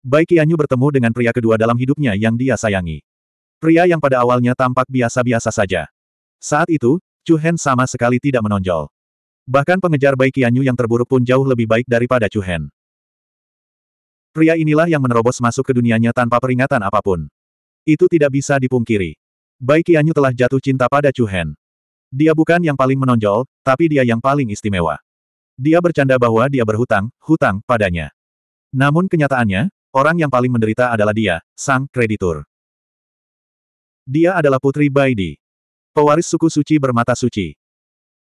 Bai Qianyu bertemu dengan pria kedua dalam hidupnya yang dia sayangi. Pria yang pada awalnya tampak biasa-biasa saja. Saat itu, Chu Hen sama sekali tidak menonjol. Bahkan pengejar Bai Qianyu yang terburuk pun jauh lebih baik daripada Chu Hen. Pria inilah yang menerobos masuk ke dunianya tanpa peringatan apapun. Itu tidak bisa dipungkiri. Bai Qianyu telah jatuh cinta pada Chu Hen. Dia bukan yang paling menonjol, tapi dia yang paling istimewa. Dia bercanda bahwa dia berhutang, hutang, padanya. Namun kenyataannya, orang yang paling menderita adalah dia, sang kreditur. Dia adalah putri Bai Di. Pewaris suku suci bermata suci.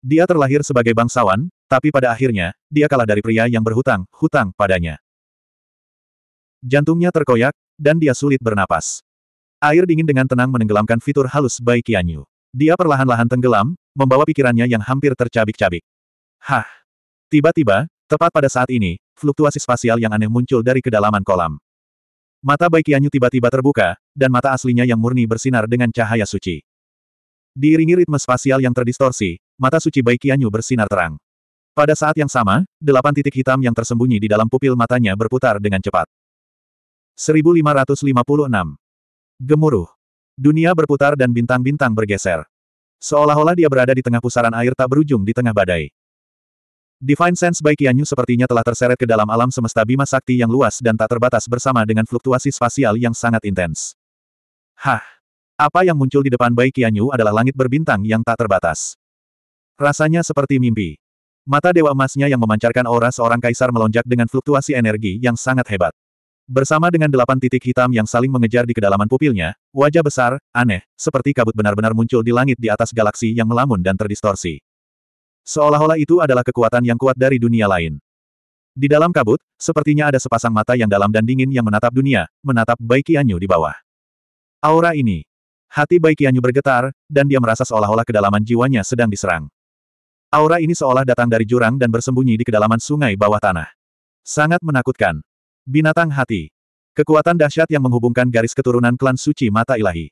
Dia terlahir sebagai bangsawan, tapi pada akhirnya, dia kalah dari pria yang berhutang, hutang, padanya. Jantungnya terkoyak, dan dia sulit bernapas. Air dingin dengan tenang menenggelamkan fitur halus Bai Qianyu. Dia perlahan-lahan tenggelam, membawa pikirannya yang hampir tercabik-cabik. Hah! Tiba-tiba, tepat pada saat ini, fluktuasi spasial yang aneh muncul dari kedalaman kolam. Mata Bai Qianyu tiba-tiba terbuka, dan mata aslinya yang murni bersinar dengan cahaya suci. Diiringi ritme spasial yang terdistorsi, mata suci Bai Qianyu bersinar terang. Pada saat yang sama, delapan titik hitam yang tersembunyi di dalam pupil matanya berputar dengan cepat. 1556 Gemuruh. Dunia berputar dan bintang-bintang bergeser. Seolah-olah dia berada di tengah pusaran air tak berujung di tengah badai. Divine Sense by Qianyu sepertinya telah terseret ke dalam alam semesta bima sakti yang luas dan tak terbatas bersama dengan fluktuasi spasial yang sangat intens. Hah! Apa yang muncul di depan Bai Qianyu adalah langit berbintang yang tak terbatas. Rasanya seperti mimpi. Mata dewa emasnya yang memancarkan aura seorang kaisar melonjak dengan fluktuasi energi yang sangat hebat. Bersama dengan delapan titik hitam yang saling mengejar di kedalaman pupilnya, wajah besar, aneh, seperti kabut benar-benar muncul di langit di atas galaksi yang melamun dan terdistorsi. Seolah-olah itu adalah kekuatan yang kuat dari dunia lain. Di dalam kabut, sepertinya ada sepasang mata yang dalam dan dingin yang menatap dunia, menatap Bai di bawah. Aura ini. Hati Bai bergetar, dan dia merasa seolah-olah kedalaman jiwanya sedang diserang. Aura ini seolah datang dari jurang dan bersembunyi di kedalaman sungai bawah tanah. Sangat menakutkan. Binatang Hati. Kekuatan dahsyat yang menghubungkan garis keturunan klan suci mata ilahi.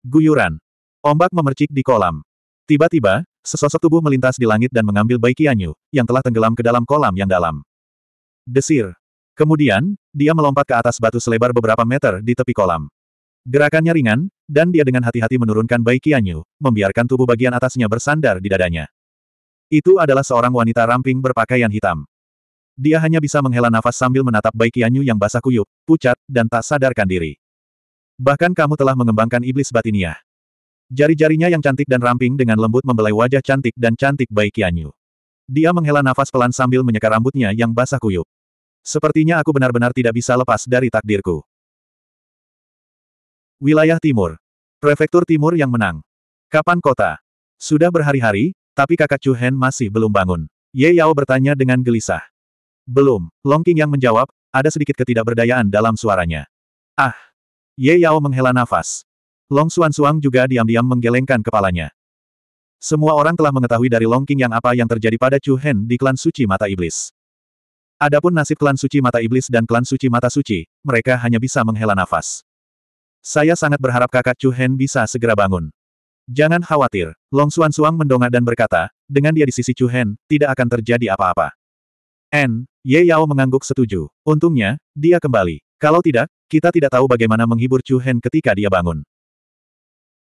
Guyuran. Ombak memercik di kolam. Tiba-tiba, sesosok tubuh melintas di langit dan mengambil Baikianyu, yang telah tenggelam ke dalam kolam yang dalam. Desir. Kemudian, dia melompat ke atas batu selebar beberapa meter di tepi kolam. Gerakannya ringan, dan dia dengan hati-hati menurunkan Baikianyu, membiarkan tubuh bagian atasnya bersandar di dadanya. Itu adalah seorang wanita ramping berpakaian hitam. Dia hanya bisa menghela nafas sambil menatap baikianyu yang basah kuyup, pucat, dan tak sadarkan diri. Bahkan kamu telah mengembangkan iblis batinia. Jari-jarinya yang cantik dan ramping dengan lembut membelai wajah cantik dan cantik baikianyu. Dia menghela nafas pelan sambil menyeka rambutnya yang basah kuyup. Sepertinya aku benar-benar tidak bisa lepas dari takdirku. Wilayah Timur. Prefektur Timur yang menang. Kapan kota? Sudah berhari-hari, tapi kakak Chu Hen masih belum bangun. Ye Yao bertanya dengan gelisah. Belum, Long King yang menjawab, ada sedikit ketidakberdayaan dalam suaranya. Ah! Ye Yao menghela nafas. Long Xuan Suang juga diam-diam menggelengkan kepalanya. Semua orang telah mengetahui dari Long King yang apa yang terjadi pada Chu Hen di klan suci mata iblis. Adapun nasib klan suci mata iblis dan klan suci mata suci, mereka hanya bisa menghela nafas. Saya sangat berharap kakak Chu Hen bisa segera bangun. Jangan khawatir, Long Xuan Suang mendongak dan berkata, dengan dia di sisi Chu Hen, tidak akan terjadi apa-apa. N. Ye Yao mengangguk setuju. Untungnya, dia kembali. Kalau tidak, kita tidak tahu bagaimana menghibur Chu Hen ketika dia bangun.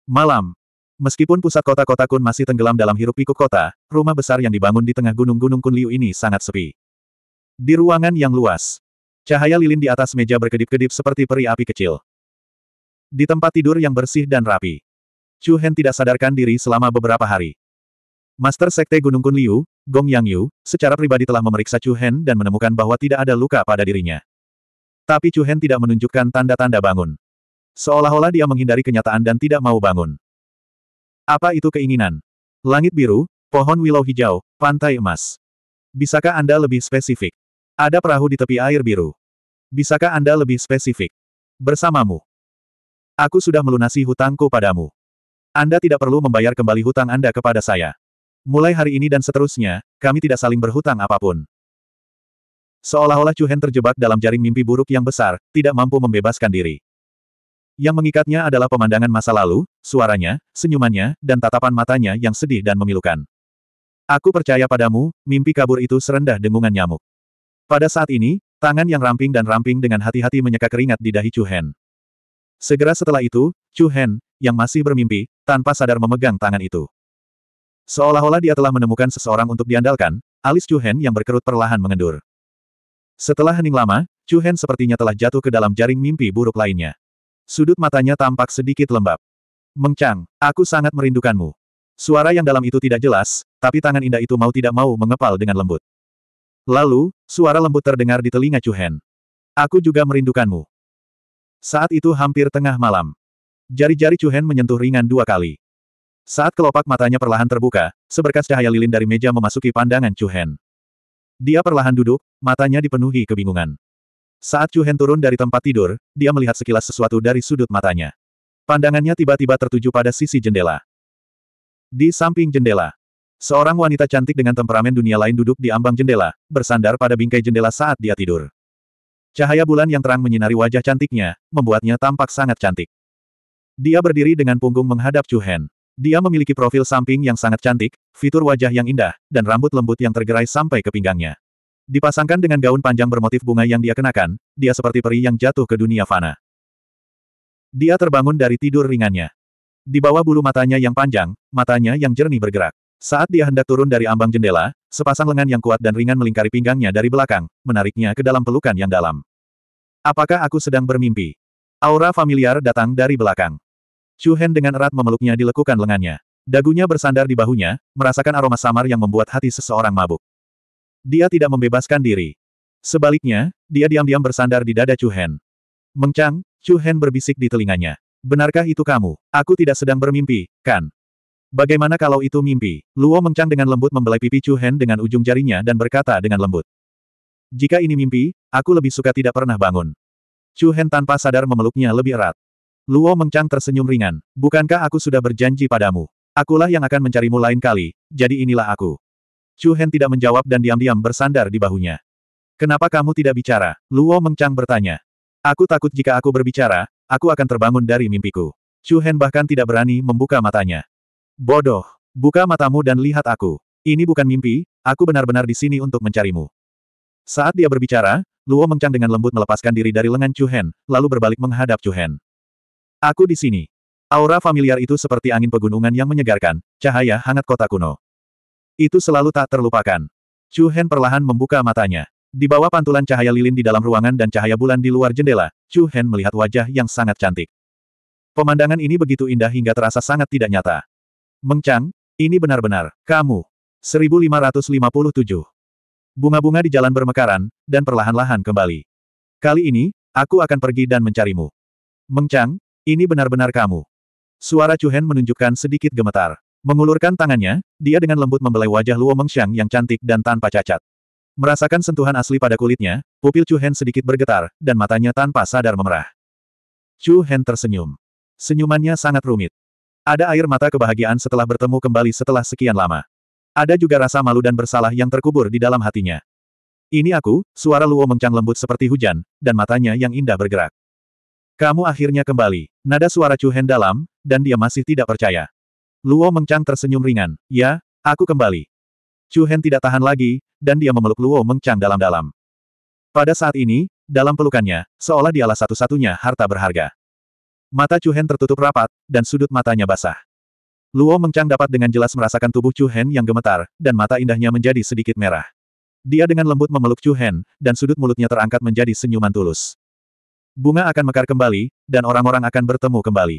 Malam. Meskipun pusat kota-kota Kun masih tenggelam dalam hirup pikuk kota, rumah besar yang dibangun di tengah gunung-gunung Kun Liu ini sangat sepi. Di ruangan yang luas, cahaya lilin di atas meja berkedip-kedip seperti peri api kecil. Di tempat tidur yang bersih dan rapi, Chu Hen tidak sadarkan diri selama beberapa hari. Master Sekte Gunung Kunliu, Gong Yang Yu, secara pribadi telah memeriksa Chu Hen dan menemukan bahwa tidak ada luka pada dirinya. Tapi Chu Hen tidak menunjukkan tanda-tanda bangun. Seolah-olah dia menghindari kenyataan dan tidak mau bangun. Apa itu keinginan? Langit biru, pohon willow hijau, pantai emas. Bisakah Anda lebih spesifik? Ada perahu di tepi air biru. Bisakah Anda lebih spesifik? Bersamamu. Aku sudah melunasi hutangku padamu. Anda tidak perlu membayar kembali hutang Anda kepada saya. Mulai hari ini dan seterusnya, kami tidak saling berhutang apapun. Seolah-olah Chu Hen terjebak dalam jaring mimpi buruk yang besar, tidak mampu membebaskan diri. Yang mengikatnya adalah pemandangan masa lalu, suaranya, senyumannya, dan tatapan matanya yang sedih dan memilukan. Aku percaya padamu, mimpi kabur itu serendah dengungan nyamuk. Pada saat ini, tangan yang ramping dan ramping dengan hati-hati menyeka keringat di dahi Chu Hen. Segera setelah itu, Chu Hen, yang masih bermimpi, tanpa sadar memegang tangan itu. Seolah-olah dia telah menemukan seseorang untuk diandalkan, alis Chu Hen yang berkerut perlahan mengendur. Setelah hening lama, Chu Hen sepertinya telah jatuh ke dalam jaring mimpi buruk lainnya. Sudut matanya tampak sedikit lembab. Mengcang, aku sangat merindukanmu. Suara yang dalam itu tidak jelas, tapi tangan indah itu mau tidak mau mengepal dengan lembut. Lalu, suara lembut terdengar di telinga Chu Hen. Aku juga merindukanmu. Saat itu hampir tengah malam. Jari-jari Chu Hen menyentuh ringan dua kali. Saat kelopak matanya perlahan terbuka, seberkas cahaya lilin dari meja memasuki pandangan Chu Hen. Dia perlahan duduk, matanya dipenuhi kebingungan. Saat Chu Hen turun dari tempat tidur, dia melihat sekilas sesuatu dari sudut matanya. Pandangannya tiba-tiba tertuju pada sisi jendela. Di samping jendela, seorang wanita cantik dengan temperamen dunia lain duduk di ambang jendela, bersandar pada bingkai jendela saat dia tidur. Cahaya bulan yang terang menyinari wajah cantiknya, membuatnya tampak sangat cantik. Dia berdiri dengan punggung menghadap Chu Hen. Dia memiliki profil samping yang sangat cantik, fitur wajah yang indah, dan rambut lembut yang tergerai sampai ke pinggangnya. Dipasangkan dengan gaun panjang bermotif bunga yang dia kenakan, dia seperti peri yang jatuh ke dunia fana. Dia terbangun dari tidur ringannya. Di bawah bulu matanya yang panjang, matanya yang jernih bergerak. Saat dia hendak turun dari ambang jendela, sepasang lengan yang kuat dan ringan melingkari pinggangnya dari belakang, menariknya ke dalam pelukan yang dalam. Apakah aku sedang bermimpi? Aura familiar datang dari belakang. Chu Hen dengan erat memeluknya di lekukan lengannya. Dagunya bersandar di bahunya, merasakan aroma samar yang membuat hati seseorang mabuk. Dia tidak membebaskan diri. Sebaliknya, dia diam-diam bersandar di dada Chu Hen. Mengcang, Chu Hen berbisik di telinganya. Benarkah itu kamu? Aku tidak sedang bermimpi, kan? Bagaimana kalau itu mimpi? Luo Mengcang dengan lembut membelai pipi Chu Hen dengan ujung jarinya dan berkata dengan lembut. Jika ini mimpi, aku lebih suka tidak pernah bangun. Chu Hen tanpa sadar memeluknya lebih erat. Luo Mengchang tersenyum ringan, bukankah aku sudah berjanji padamu? Akulah yang akan mencarimu lain kali, jadi inilah aku. Chu Hen tidak menjawab dan diam-diam bersandar di bahunya. Kenapa kamu tidak bicara? Luo Mengchang bertanya. Aku takut jika aku berbicara, aku akan terbangun dari mimpiku. Chu Hen bahkan tidak berani membuka matanya. Bodoh, buka matamu dan lihat aku. Ini bukan mimpi, aku benar-benar di sini untuk mencarimu. Saat dia berbicara, Luo Mengchang dengan lembut melepaskan diri dari lengan Chu Hen, lalu berbalik menghadap Chu Hen. Aku di sini. Aura familiar itu seperti angin pegunungan yang menyegarkan, cahaya hangat kota kuno. Itu selalu tak terlupakan. Chu Hen perlahan membuka matanya. Di bawah pantulan cahaya lilin di dalam ruangan dan cahaya bulan di luar jendela, Chu Hen melihat wajah yang sangat cantik. Pemandangan ini begitu indah hingga terasa sangat tidak nyata. Mengcang, ini benar-benar, kamu. 1557. Bunga-bunga di jalan bermekaran, dan perlahan-lahan kembali. Kali ini, aku akan pergi dan mencarimu. Mengcang, ini benar-benar kamu. Suara Chu Hen menunjukkan sedikit gemetar. Mengulurkan tangannya, dia dengan lembut membelai wajah Luo Mengxiang yang cantik dan tanpa cacat. Merasakan sentuhan asli pada kulitnya, pupil Chu Hen sedikit bergetar, dan matanya tanpa sadar memerah. Chu Hen tersenyum. Senyumannya sangat rumit. Ada air mata kebahagiaan setelah bertemu kembali setelah sekian lama. Ada juga rasa malu dan bersalah yang terkubur di dalam hatinya. Ini aku, suara Luo Mengxiang lembut seperti hujan, dan matanya yang indah bergerak. Kamu akhirnya kembali. Nada suara Chu Hen dalam, dan dia masih tidak percaya. Luo Mengcang tersenyum ringan. Ya, aku kembali. Chu Hen tidak tahan lagi, dan dia memeluk Luo Mengcang dalam-dalam. Pada saat ini, dalam pelukannya, seolah dialah satu-satunya harta berharga. Mata Chu Hen tertutup rapat, dan sudut matanya basah. Luo Mengcang dapat dengan jelas merasakan tubuh Chu Hen yang gemetar, dan mata indahnya menjadi sedikit merah. Dia dengan lembut memeluk Chu Hen, dan sudut mulutnya terangkat menjadi senyuman tulus bunga akan mekar kembali, dan orang-orang akan bertemu kembali.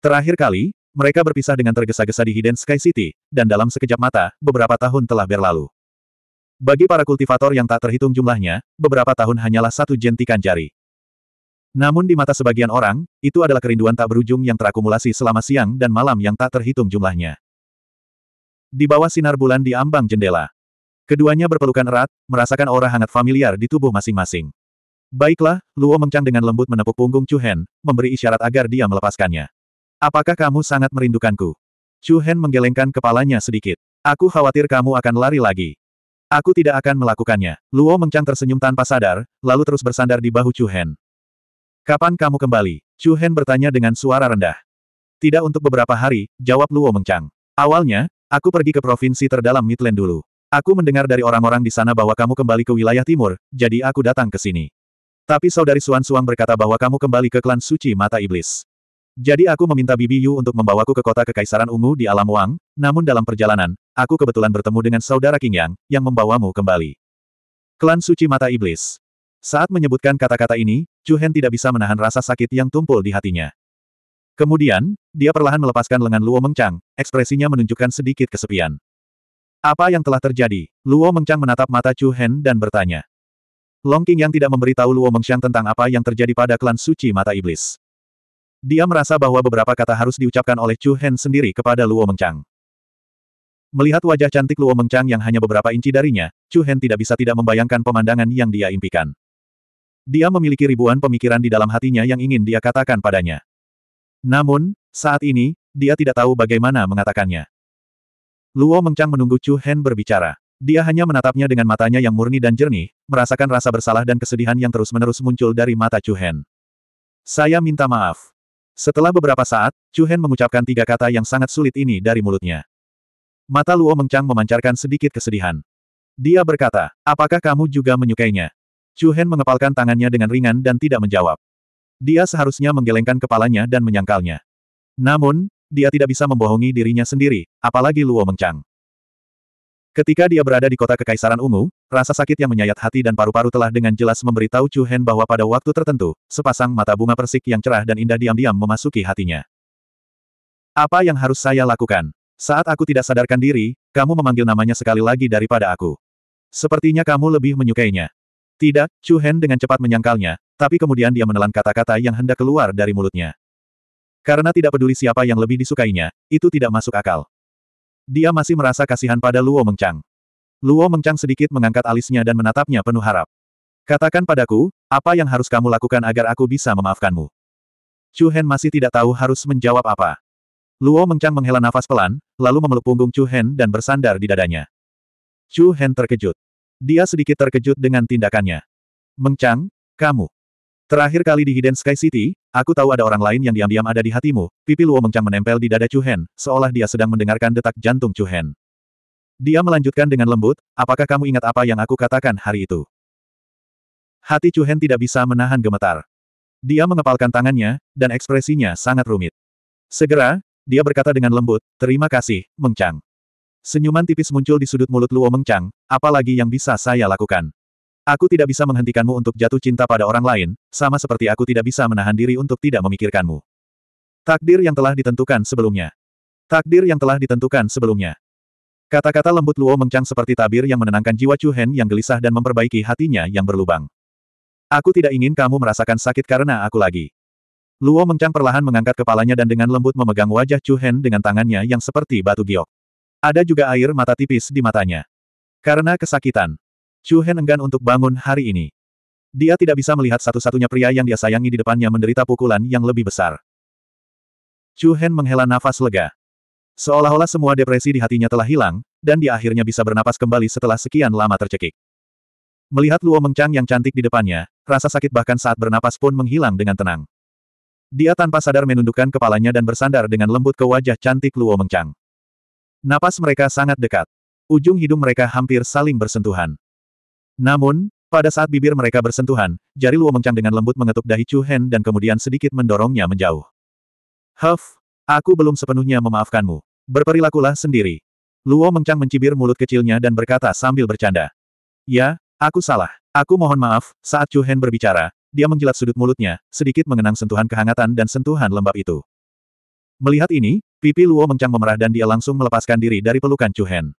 Terakhir kali, mereka berpisah dengan tergesa-gesa di Hidden Sky City, dan dalam sekejap mata, beberapa tahun telah berlalu. Bagi para kultivator yang tak terhitung jumlahnya, beberapa tahun hanyalah satu jentikan jari. Namun di mata sebagian orang, itu adalah kerinduan tak berujung yang terakumulasi selama siang dan malam yang tak terhitung jumlahnya. Di bawah sinar bulan di ambang jendela, keduanya berpelukan erat, merasakan aura hangat familiar di tubuh masing-masing. Baiklah, Luo Mengchang dengan lembut menepuk punggung Chu Hen, memberi isyarat agar dia melepaskannya. Apakah kamu sangat merindukanku? Chu Hen menggelengkan kepalanya sedikit. Aku khawatir kamu akan lari lagi. Aku tidak akan melakukannya. Luo Mengchang tersenyum tanpa sadar, lalu terus bersandar di bahu Chu Hen. Kapan kamu kembali? Chu Hen bertanya dengan suara rendah. Tidak untuk beberapa hari, jawab Luo Mengchang. Awalnya, aku pergi ke provinsi terdalam Midland dulu. Aku mendengar dari orang-orang di sana bahwa kamu kembali ke wilayah timur, jadi aku datang ke sini. Tapi saudari Suan Suang berkata bahwa kamu kembali ke klan suci mata iblis. Jadi aku meminta Bibi Yu untuk membawaku ke kota Kekaisaran Ungu di Alam Wang, namun dalam perjalanan, aku kebetulan bertemu dengan saudara King Yang, yang membawamu kembali. Klan suci mata iblis. Saat menyebutkan kata-kata ini, Chu Hen tidak bisa menahan rasa sakit yang tumpul di hatinya. Kemudian, dia perlahan melepaskan lengan Luo Mengchang. ekspresinya menunjukkan sedikit kesepian. Apa yang telah terjadi? Luo Mengchang menatap mata Chu Hen dan bertanya. Long King yang tidak memberitahu Luo Mengxiang tentang apa yang terjadi pada klan suci mata iblis. Dia merasa bahwa beberapa kata harus diucapkan oleh Chu Hen sendiri kepada Luo Mengchang. Melihat wajah cantik Luo Mengchang yang hanya beberapa inci darinya, Chu Hen tidak bisa tidak membayangkan pemandangan yang dia impikan. Dia memiliki ribuan pemikiran di dalam hatinya yang ingin dia katakan padanya. Namun, saat ini, dia tidak tahu bagaimana mengatakannya. Luo Mengchang menunggu Chu Hen berbicara. Dia hanya menatapnya dengan matanya yang murni dan jernih, merasakan rasa bersalah dan kesedihan yang terus-menerus muncul dari mata Chu Hen. Saya minta maaf. Setelah beberapa saat, Chu Hen mengucapkan tiga kata yang sangat sulit ini dari mulutnya. Mata Luo Mengcang memancarkan sedikit kesedihan. Dia berkata, apakah kamu juga menyukainya? Chu Hen mengepalkan tangannya dengan ringan dan tidak menjawab. Dia seharusnya menggelengkan kepalanya dan menyangkalnya. Namun, dia tidak bisa membohongi dirinya sendiri, apalagi Luo Mengcang. Ketika dia berada di kota Kekaisaran Ungu, rasa sakit yang menyayat hati dan paru-paru telah dengan jelas memberitahu Chu Hen bahwa pada waktu tertentu, sepasang mata bunga persik yang cerah dan indah diam-diam memasuki hatinya. Apa yang harus saya lakukan? Saat aku tidak sadarkan diri, kamu memanggil namanya sekali lagi daripada aku. Sepertinya kamu lebih menyukainya. Tidak, Chu Hen dengan cepat menyangkalnya, tapi kemudian dia menelan kata-kata yang hendak keluar dari mulutnya. Karena tidak peduli siapa yang lebih disukainya, itu tidak masuk akal. Dia masih merasa kasihan pada Luo Mengchang. Luo Mengchang sedikit mengangkat alisnya dan menatapnya penuh harap. Katakan padaku, apa yang harus kamu lakukan agar aku bisa memaafkanmu? Chu Hen masih tidak tahu harus menjawab apa. Luo Mengchang menghela nafas pelan, lalu memeluk punggung Chu Hen dan bersandar di dadanya. Chu Hen terkejut. Dia sedikit terkejut dengan tindakannya. Mengchang, kamu. Terakhir kali di Hidden Sky City, Aku tahu ada orang lain yang diam-diam ada di hatimu, pipi Luo Mengcang menempel di dada Chu Hen, seolah dia sedang mendengarkan detak jantung Chu Hen. Dia melanjutkan dengan lembut, apakah kamu ingat apa yang aku katakan hari itu? Hati Chu Hen tidak bisa menahan gemetar. Dia mengepalkan tangannya, dan ekspresinya sangat rumit. Segera, dia berkata dengan lembut, terima kasih, Mengcang. Senyuman tipis muncul di sudut mulut Luo Mengcang, apalagi yang bisa saya lakukan. Aku tidak bisa menghentikanmu untuk jatuh cinta pada orang lain, sama seperti aku tidak bisa menahan diri untuk tidak memikirkanmu. Takdir yang telah ditentukan sebelumnya. Takdir yang telah ditentukan sebelumnya. Kata-kata lembut Luo mengcang seperti tabir yang menenangkan jiwa Chu Hen yang gelisah dan memperbaiki hatinya yang berlubang. Aku tidak ingin kamu merasakan sakit karena aku lagi. Luo mengcang perlahan mengangkat kepalanya dan dengan lembut memegang wajah Chu Hen dengan tangannya yang seperti batu giok. Ada juga air mata tipis di matanya. Karena kesakitan, Chu Hen enggan untuk bangun hari ini. Dia tidak bisa melihat satu-satunya pria yang dia sayangi di depannya menderita pukulan yang lebih besar. Chu Hen menghela nafas lega. Seolah-olah semua depresi di hatinya telah hilang, dan dia akhirnya bisa bernapas kembali setelah sekian lama tercekik. Melihat Luo Mengchang yang cantik di depannya, rasa sakit bahkan saat bernapas pun menghilang dengan tenang. Dia tanpa sadar menundukkan kepalanya dan bersandar dengan lembut ke wajah cantik Luo Mengchang. Napas mereka sangat dekat. Ujung hidung mereka hampir saling bersentuhan. Namun, pada saat bibir mereka bersentuhan, jari Luo Mengcang dengan lembut mengetuk dahi Chu Hen dan kemudian sedikit mendorongnya menjauh. Huff, aku belum sepenuhnya memaafkanmu. Berperilakulah sendiri. Luo Mengcang mencibir mulut kecilnya dan berkata sambil bercanda. Ya, aku salah. Aku mohon maaf, saat Chu Hen berbicara, dia menjilat sudut mulutnya, sedikit mengenang sentuhan kehangatan dan sentuhan lembab itu. Melihat ini, pipi Luo Mengcang memerah dan dia langsung melepaskan diri dari pelukan Chu Hen.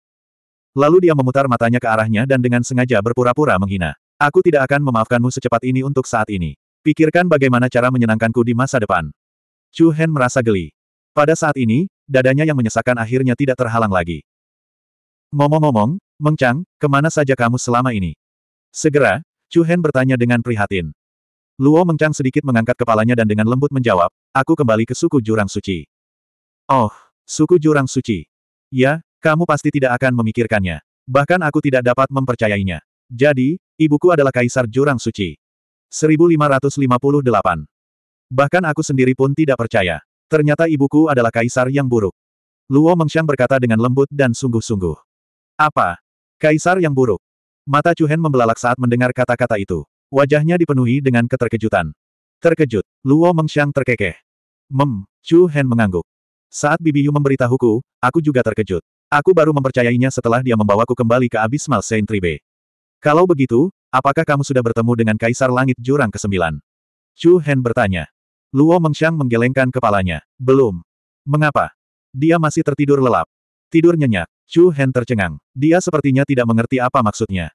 Lalu dia memutar matanya ke arahnya dan dengan sengaja berpura-pura menghina. Aku tidak akan memaafkanmu secepat ini untuk saat ini. Pikirkan bagaimana cara menyenangkanku di masa depan. Chu Hen merasa geli. Pada saat ini, dadanya yang menyesakan akhirnya tidak terhalang lagi. Ngomong-ngomong, Meng Chang, kemana saja kamu selama ini? Segera, Chu Hen bertanya dengan prihatin. Luo Meng Chang sedikit mengangkat kepalanya dan dengan lembut menjawab, aku kembali ke suku Jurang Suci. Oh, suku Jurang Suci. Ya, kamu pasti tidak akan memikirkannya. Bahkan aku tidak dapat mempercayainya. Jadi, ibuku adalah Kaisar Jurang Suci. 1558. Bahkan aku sendiri pun tidak percaya. Ternyata ibuku adalah Kaisar yang buruk. Luo Mengxiang berkata dengan lembut dan sungguh-sungguh. Apa? Kaisar yang buruk? Mata Chu Hen membelalak saat mendengar kata-kata itu. Wajahnya dipenuhi dengan keterkejutan. Terkejut, Luo Mengxiang terkekeh. Mem, Chu Hen mengangguk. Saat Bibi Bibiyu memberitahuku, aku juga terkejut. Aku baru mempercayainya setelah dia membawaku kembali ke Abismal Saint Tribe. Kalau begitu, apakah kamu sudah bertemu dengan Kaisar Langit Jurang ke-9? Chu Hen bertanya. Luo Mengxiang menggelengkan kepalanya. Belum. Mengapa? Dia masih tertidur lelap. Tidur nyenyak. Chu Hen tercengang. Dia sepertinya tidak mengerti apa maksudnya.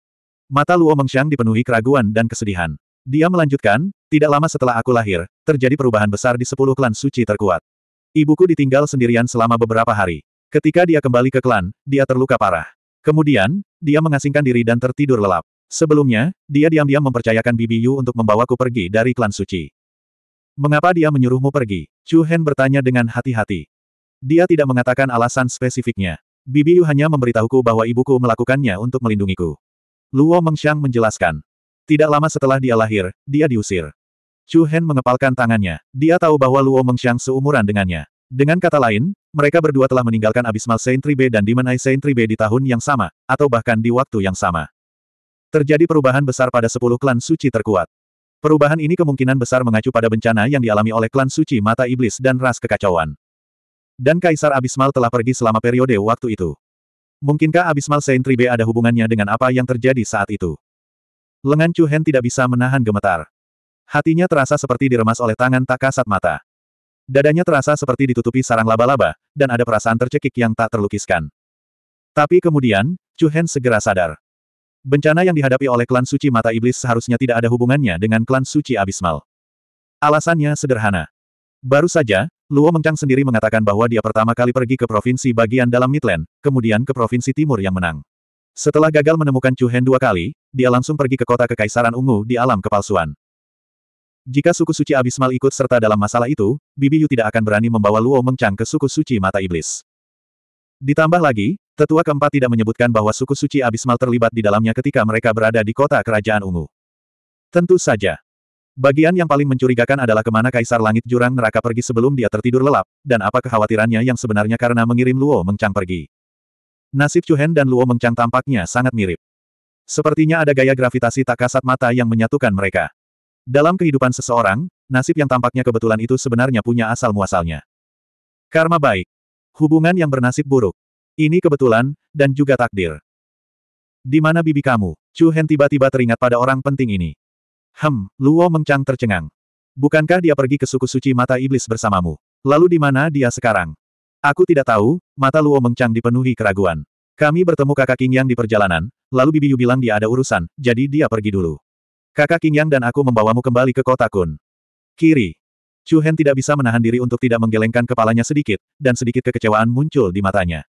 Mata Luo Mengxiang dipenuhi keraguan dan kesedihan. Dia melanjutkan, tidak lama setelah aku lahir, terjadi perubahan besar di sepuluh klan suci terkuat. Ibuku ditinggal sendirian selama beberapa hari. Ketika dia kembali ke klan, dia terluka parah. Kemudian, dia mengasingkan diri dan tertidur lelap. Sebelumnya, dia diam-diam mempercayakan Bibi Yu untuk membawaku pergi dari klan suci. Mengapa dia menyuruhmu pergi? Chu Hen bertanya dengan hati-hati. Dia tidak mengatakan alasan spesifiknya. Bibi Yu hanya memberitahuku bahwa ibuku melakukannya untuk melindungiku. Luo Mengxiang menjelaskan. Tidak lama setelah dia lahir, dia diusir. Chu Hen mengepalkan tangannya. Dia tahu bahwa Luo Mengxiang seumuran dengannya. Dengan kata lain, mereka berdua telah meninggalkan Abismal Saint Tribe dan Demon Eye Saint Tribe di tahun yang sama, atau bahkan di waktu yang sama. Terjadi perubahan besar pada sepuluh klan suci terkuat. Perubahan ini kemungkinan besar mengacu pada bencana yang dialami oleh klan suci mata iblis dan ras kekacauan. Dan Kaisar Abismal telah pergi selama periode waktu itu. Mungkinkah Abismal Saint Tribe ada hubungannya dengan apa yang terjadi saat itu? Lengan Chu Hen tidak bisa menahan gemetar. Hatinya terasa seperti diremas oleh tangan tak kasat mata. Dadanya terasa seperti ditutupi sarang laba-laba, dan ada perasaan tercekik yang tak terlukiskan. Tapi kemudian, Chu Hen segera sadar. Bencana yang dihadapi oleh klan suci mata iblis seharusnya tidak ada hubungannya dengan klan suci abismal. Alasannya sederhana. Baru saja, Luo Mengchang sendiri mengatakan bahwa dia pertama kali pergi ke provinsi bagian dalam Midland, kemudian ke provinsi timur yang menang. Setelah gagal menemukan Chu Hen dua kali, dia langsung pergi ke kota Kekaisaran Ungu di alam kepalsuan. Jika suku suci abismal ikut serta dalam masalah itu, Bibi Yu tidak akan berani membawa Luo Mengchang ke suku suci Mata Iblis. Ditambah lagi, tetua keempat tidak menyebutkan bahwa suku suci abismal terlibat di dalamnya ketika mereka berada di kota Kerajaan Ungu. Tentu saja. Bagian yang paling mencurigakan adalah kemana Kaisar Langit Jurang Neraka pergi sebelum dia tertidur lelap, dan apa kekhawatirannya yang sebenarnya karena mengirim Luo Mengchang pergi. Nasib Chuhen dan Luo Mengchang tampaknya sangat mirip. Sepertinya ada gaya gravitasi tak kasat mata yang menyatukan mereka. Dalam kehidupan seseorang, nasib yang tampaknya kebetulan itu sebenarnya punya asal-muasalnya. Karma baik. Hubungan yang bernasib buruk. Ini kebetulan, dan juga takdir. Di mana bibi kamu? Chu Hen tiba-tiba teringat pada orang penting ini. Hem, Luo Mengcang tercengang. Bukankah dia pergi ke suku suci mata iblis bersamamu? Lalu di mana dia sekarang? Aku tidak tahu, mata Luo Mengcang dipenuhi keraguan. Kami bertemu kakak King Yang di perjalanan, lalu Bibi Yu bilang dia ada urusan, jadi dia pergi dulu. Kakak Qingyang dan aku membawamu kembali ke kota Kun. Kiri. Chu Hen tidak bisa menahan diri untuk tidak menggelengkan kepalanya sedikit, dan sedikit kekecewaan muncul di matanya.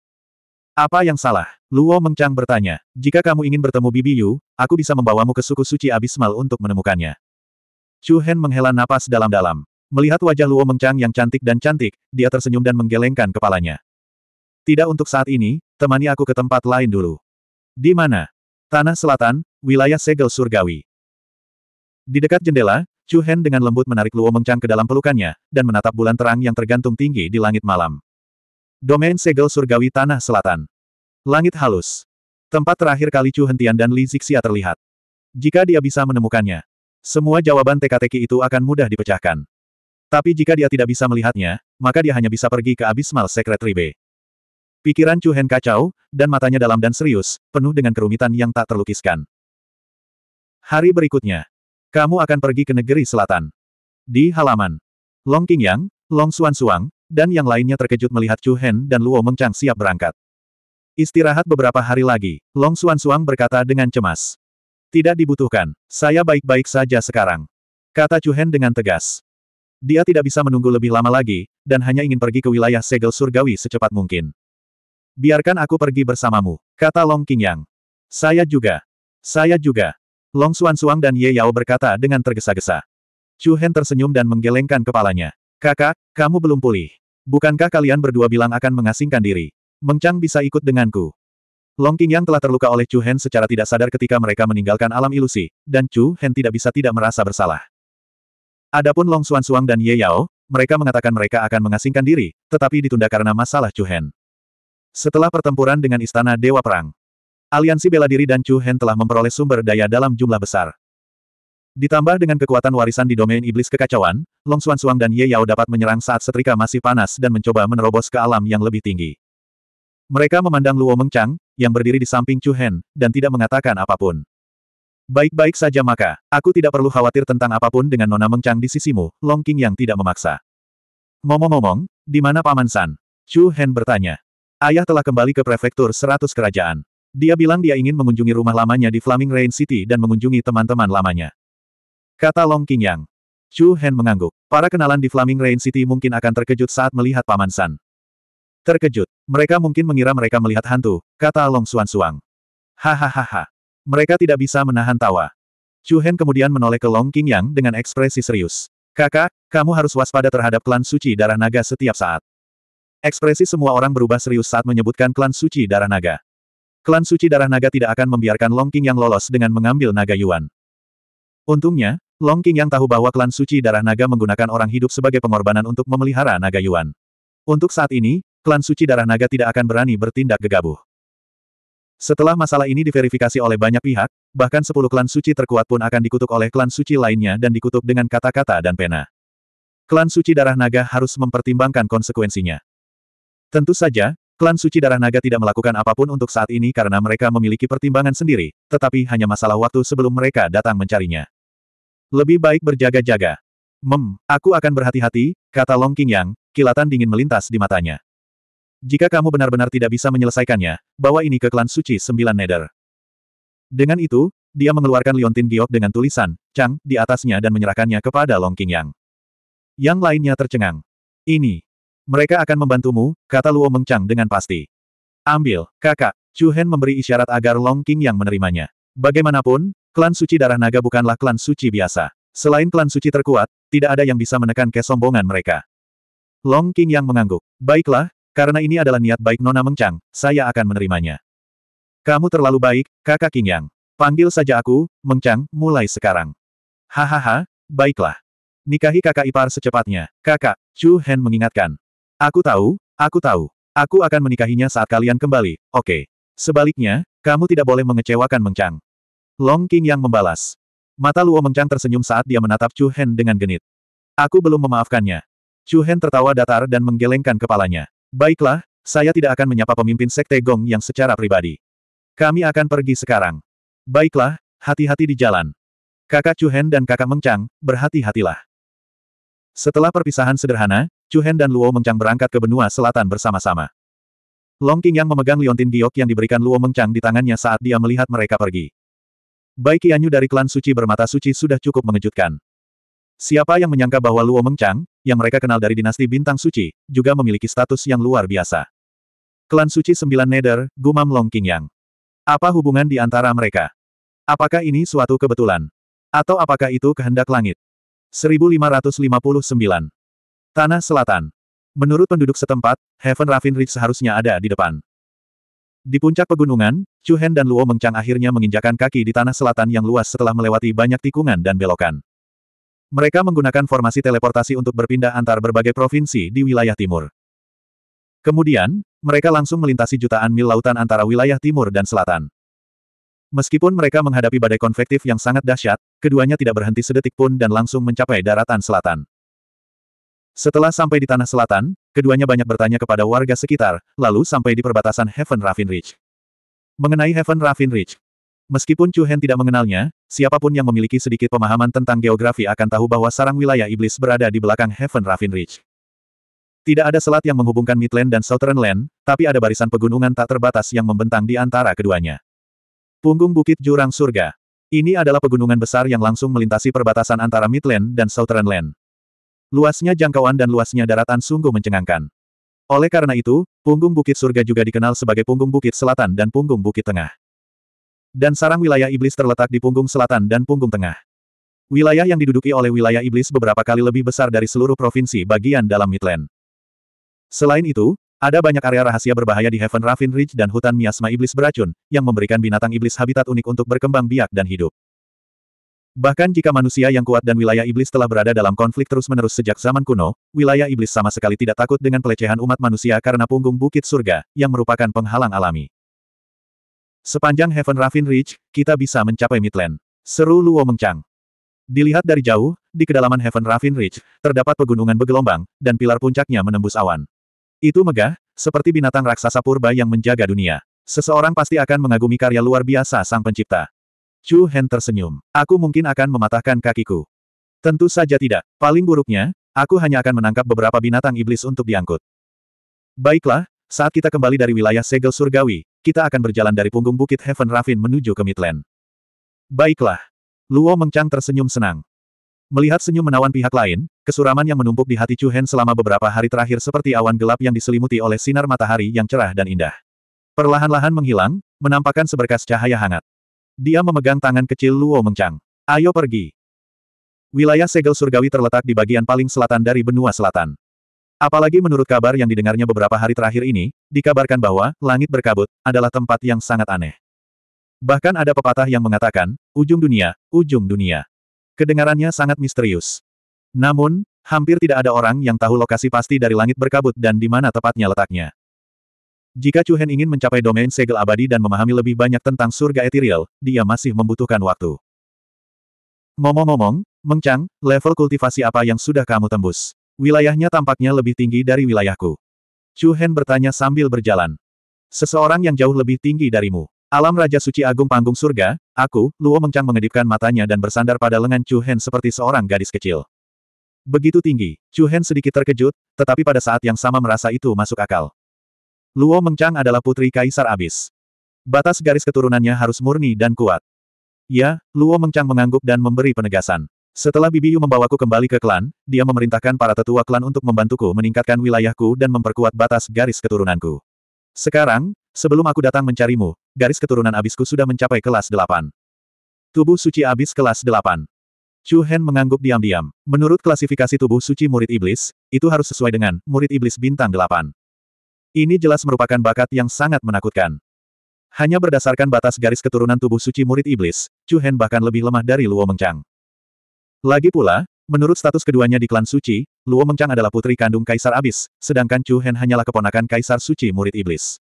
Apa yang salah? Luo Mengchang bertanya. Jika kamu ingin bertemu Bibi Yu, aku bisa membawamu ke suku suci Abismal untuk menemukannya. Chu Hen menghela napas dalam-dalam. Melihat wajah Luo Mengchang yang cantik dan cantik, dia tersenyum dan menggelengkan kepalanya. Tidak untuk saat ini, temani aku ke tempat lain dulu. Di mana? Tanah Selatan, wilayah Segel Surgawi. Di dekat jendela, Chu Hen dengan lembut menarik Luo Mengchang ke dalam pelukannya, dan menatap bulan terang yang tergantung tinggi di langit malam. Domain Segel Surgawi Tanah Selatan. Langit halus. Tempat terakhir kali Chu Hentian dan Li Zixia terlihat. Jika dia bisa menemukannya, semua jawaban teka-teki itu akan mudah dipecahkan. Tapi jika dia tidak bisa melihatnya, maka dia hanya bisa pergi ke Abismal Secretary B. Pikiran Chu Hen kacau, dan matanya dalam dan serius, penuh dengan kerumitan yang tak terlukiskan. Hari berikutnya, kamu akan pergi ke negeri selatan. Di halaman. Long Qingyang, Long Xuanxuang, dan yang lainnya terkejut melihat Chu Hen dan Luo Mengchang siap berangkat. Istirahat beberapa hari lagi, Long Xuanxuang berkata dengan cemas. Tidak dibutuhkan, saya baik-baik saja sekarang. Kata Chu Hen dengan tegas. Dia tidak bisa menunggu lebih lama lagi, dan hanya ingin pergi ke wilayah segel surgawi secepat mungkin. Biarkan aku pergi bersamamu, kata Long Qingyang. Saya juga. Saya juga. Long Xuan Suang dan Ye Yao berkata dengan tergesa-gesa. Chu Hen tersenyum dan menggelengkan kepalanya. Kakak, kamu belum pulih. Bukankah kalian berdua bilang akan mengasingkan diri? Mengcang bisa ikut denganku. Long Qingyang telah terluka oleh Chu Hen secara tidak sadar ketika mereka meninggalkan alam ilusi, dan Chu Hen tidak bisa tidak merasa bersalah. Adapun Long Xuan Suang dan Ye Yao, mereka mengatakan mereka akan mengasingkan diri, tetapi ditunda karena masalah Chu Hen. Setelah pertempuran dengan Istana Dewa Perang, Aliansi Bela Diri dan Chu Hen telah memperoleh sumber daya dalam jumlah besar. Ditambah dengan kekuatan warisan di domain iblis kekacauan, Long Xuan Suang dan Ye Yao dapat menyerang saat setrika masih panas dan mencoba menerobos ke alam yang lebih tinggi. Mereka memandang Luo Mengchang yang berdiri di samping Chu Hen, dan tidak mengatakan apapun. Baik-baik saja maka, aku tidak perlu khawatir tentang apapun dengan Nona Mengchang di sisimu, Long King yang tidak memaksa. Ngomong-ngomong, di mana Paman San? Chu Hen bertanya. Ayah telah kembali ke prefektur seratus kerajaan. Dia bilang dia ingin mengunjungi rumah lamanya di Flaming Rain City dan mengunjungi teman-teman lamanya. Kata Long King Yang. Chu Hen mengangguk. Para kenalan di Flaming Rain City mungkin akan terkejut saat melihat Paman San. Terkejut. Mereka mungkin mengira mereka melihat hantu, kata Long Suan Suang. Hahaha. Mereka tidak bisa menahan tawa. Chu Hen kemudian menoleh ke Long King Yang dengan ekspresi serius. Kakak, kamu harus waspada terhadap klan suci darah naga setiap saat. Ekspresi semua orang berubah serius saat menyebutkan klan suci darah naga. Klan suci darah naga tidak akan membiarkan Long King yang lolos dengan mengambil naga Yuan. Untungnya, Long King yang tahu bahwa klan suci darah naga menggunakan orang hidup sebagai pengorbanan untuk memelihara naga Yuan. Untuk saat ini, klan suci darah naga tidak akan berani bertindak gegabah. Setelah masalah ini diverifikasi oleh banyak pihak, bahkan sepuluh klan suci terkuat pun akan dikutuk oleh klan suci lainnya dan dikutuk dengan kata-kata dan pena. Klan suci darah naga harus mempertimbangkan konsekuensinya. Tentu saja, Klan Suci Darah Naga tidak melakukan apapun untuk saat ini karena mereka memiliki pertimbangan sendiri, tetapi hanya masalah waktu sebelum mereka datang mencarinya. Lebih baik berjaga-jaga. Mem, aku akan berhati-hati, kata Long Yang, kilatan dingin melintas di matanya. Jika kamu benar-benar tidak bisa menyelesaikannya, bawa ini ke klan suci sembilan nether. Dengan itu, dia mengeluarkan liontin giok dengan tulisan, Chang, di atasnya dan menyerahkannya kepada Long Yang. Yang lainnya tercengang. Ini, mereka akan membantumu, kata Luo Mengcang dengan pasti. Ambil, kakak. Chu Hen memberi isyarat agar Long King yang menerimanya. Bagaimanapun, klan suci darah naga bukanlah klan suci biasa. Selain klan suci terkuat, tidak ada yang bisa menekan kesombongan mereka. Long King yang mengangguk. Baiklah, karena ini adalah niat baik Nona Mengcang, saya akan menerimanya. Kamu terlalu baik, kakak King Yang. Panggil saja aku, Mengcang, mulai sekarang. Hahaha, baiklah. Nikahi kakak ipar secepatnya, kakak, Chu Hen mengingatkan. Aku tahu, aku tahu. Aku akan menikahinya saat kalian kembali, oke. Okay. Sebaliknya, kamu tidak boleh mengecewakan Mengchang. Long King yang membalas. Mata Luo Mengchang tersenyum saat dia menatap Chu Hen dengan genit. Aku belum memaafkannya. Chu Hen tertawa datar dan menggelengkan kepalanya. Baiklah, saya tidak akan menyapa pemimpin Sekte Gong yang secara pribadi. Kami akan pergi sekarang. Baiklah, hati-hati di jalan. Kakak Chu Hen dan kakak Mengchang, berhati-hatilah. Setelah perpisahan sederhana, Chuhen dan Luo Mengcang berangkat ke benua selatan bersama-sama. Long King yang memegang liontin giok yang diberikan Luo Mengcang di tangannya saat dia melihat mereka pergi. Bai Qianyu dari klan suci bermata suci sudah cukup mengejutkan. Siapa yang menyangka bahwa Luo Mengcang, yang mereka kenal dari dinasti bintang suci, juga memiliki status yang luar biasa. Klan suci sembilan Neder, gumam Long King Yang. Apa hubungan di antara mereka? Apakah ini suatu kebetulan? Atau apakah itu kehendak langit? 1559 Tanah Selatan. Menurut penduduk setempat, Heaven Raffin Ridge seharusnya ada di depan. Di puncak pegunungan, Chu Hen dan Luo Mengchang akhirnya menginjakan kaki di tanah selatan yang luas setelah melewati banyak tikungan dan belokan. Mereka menggunakan formasi teleportasi untuk berpindah antar berbagai provinsi di wilayah timur. Kemudian, mereka langsung melintasi jutaan mil lautan antara wilayah timur dan selatan. Meskipun mereka menghadapi badai konvektif yang sangat dahsyat, keduanya tidak berhenti sedetik pun dan langsung mencapai daratan selatan. Setelah sampai di tanah selatan, keduanya banyak bertanya kepada warga sekitar, lalu sampai di perbatasan Heaven Raffin Ridge. Mengenai Heaven Raffin Ridge, meskipun Chu Hen tidak mengenalnya, siapapun yang memiliki sedikit pemahaman tentang geografi akan tahu bahwa sarang wilayah iblis berada di belakang Heaven Raffin Ridge. Tidak ada selat yang menghubungkan Midland dan Southern Land, tapi ada barisan pegunungan tak terbatas yang membentang di antara keduanya. Punggung Bukit Jurang Surga. Ini adalah pegunungan besar yang langsung melintasi perbatasan antara Midland dan Southern Land. Luasnya jangkauan dan luasnya daratan sungguh mencengangkan. Oleh karena itu, punggung Bukit Surga juga dikenal sebagai punggung Bukit Selatan dan punggung Bukit Tengah. Dan sarang wilayah iblis terletak di punggung selatan dan punggung tengah. Wilayah yang diduduki oleh wilayah iblis beberapa kali lebih besar dari seluruh provinsi bagian dalam Midland. Selain itu, ada banyak area rahasia berbahaya di Heaven Raven Ridge dan hutan miasma iblis beracun, yang memberikan binatang iblis habitat unik untuk berkembang biak dan hidup. Bahkan jika manusia yang kuat dan wilayah iblis telah berada dalam konflik terus-menerus sejak zaman kuno, wilayah iblis sama sekali tidak takut dengan pelecehan umat manusia karena punggung bukit surga, yang merupakan penghalang alami. Sepanjang Heaven Raffin Ridge, kita bisa mencapai Midland. Seru Luo Mengchang. Dilihat dari jauh, di kedalaman Heaven Raffin Ridge, terdapat pegunungan bergelombang, dan pilar puncaknya menembus awan. Itu megah, seperti binatang raksasa purba yang menjaga dunia. Seseorang pasti akan mengagumi karya luar biasa sang pencipta. Chu Hen tersenyum. Aku mungkin akan mematahkan kakiku. Tentu saja tidak. Paling buruknya, aku hanya akan menangkap beberapa binatang iblis untuk diangkut. Baiklah, saat kita kembali dari wilayah segel surgawi, kita akan berjalan dari punggung bukit Heaven Ravine menuju ke Midland. Baiklah. Luo Mengchang tersenyum senang. Melihat senyum menawan pihak lain, kesuraman yang menumpuk di hati Chu Hen selama beberapa hari terakhir seperti awan gelap yang diselimuti oleh sinar matahari yang cerah dan indah. Perlahan-lahan menghilang, menampakkan seberkas cahaya hangat. Dia memegang tangan kecil Luo Mengchang. Ayo pergi. Wilayah segel surgawi terletak di bagian paling selatan dari benua selatan. Apalagi menurut kabar yang didengarnya beberapa hari terakhir ini, dikabarkan bahwa langit berkabut adalah tempat yang sangat aneh. Bahkan ada pepatah yang mengatakan, ujung dunia, ujung dunia. Kedengarannya sangat misterius. Namun, hampir tidak ada orang yang tahu lokasi pasti dari langit berkabut dan di mana tepatnya letaknya. Jika Chu Hen ingin mencapai domain segel abadi dan memahami lebih banyak tentang surga etiril, dia masih membutuhkan waktu. Ngomong-ngomong, Meng Chang, level kultivasi apa yang sudah kamu tembus? Wilayahnya tampaknya lebih tinggi dari wilayahku. Chu Hen bertanya sambil berjalan. Seseorang yang jauh lebih tinggi darimu. Alam Raja Suci Agung Panggung Surga, aku, Luo Meng Chang matanya dan bersandar pada lengan Chu Hen seperti seorang gadis kecil. Begitu tinggi, Chu Hen sedikit terkejut, tetapi pada saat yang sama merasa itu masuk akal. Luo Mengchang adalah putri Kaisar Abis. Batas garis keturunannya harus murni dan kuat. Ya, Luo Mengchang mengangguk dan memberi penegasan. Setelah Bibi Yu membawaku kembali ke klan, dia memerintahkan para tetua klan untuk membantuku meningkatkan wilayahku dan memperkuat batas garis keturunanku. Sekarang, sebelum aku datang mencarimu, garis keturunan Abisku sudah mencapai kelas 8. Tubuh suci Abis kelas 8. Chu Hen mengangguk diam-diam. Menurut klasifikasi tubuh suci murid iblis, itu harus sesuai dengan murid iblis bintang 8. Ini jelas merupakan bakat yang sangat menakutkan. Hanya berdasarkan batas garis keturunan tubuh suci murid iblis, Chu Hen bahkan lebih lemah dari Luo Mengchang. Lagi pula, menurut status keduanya di klan suci, Luo Mengchang adalah putri kandung Kaisar Abis, sedangkan Chu Hen hanyalah keponakan Kaisar Suci murid iblis.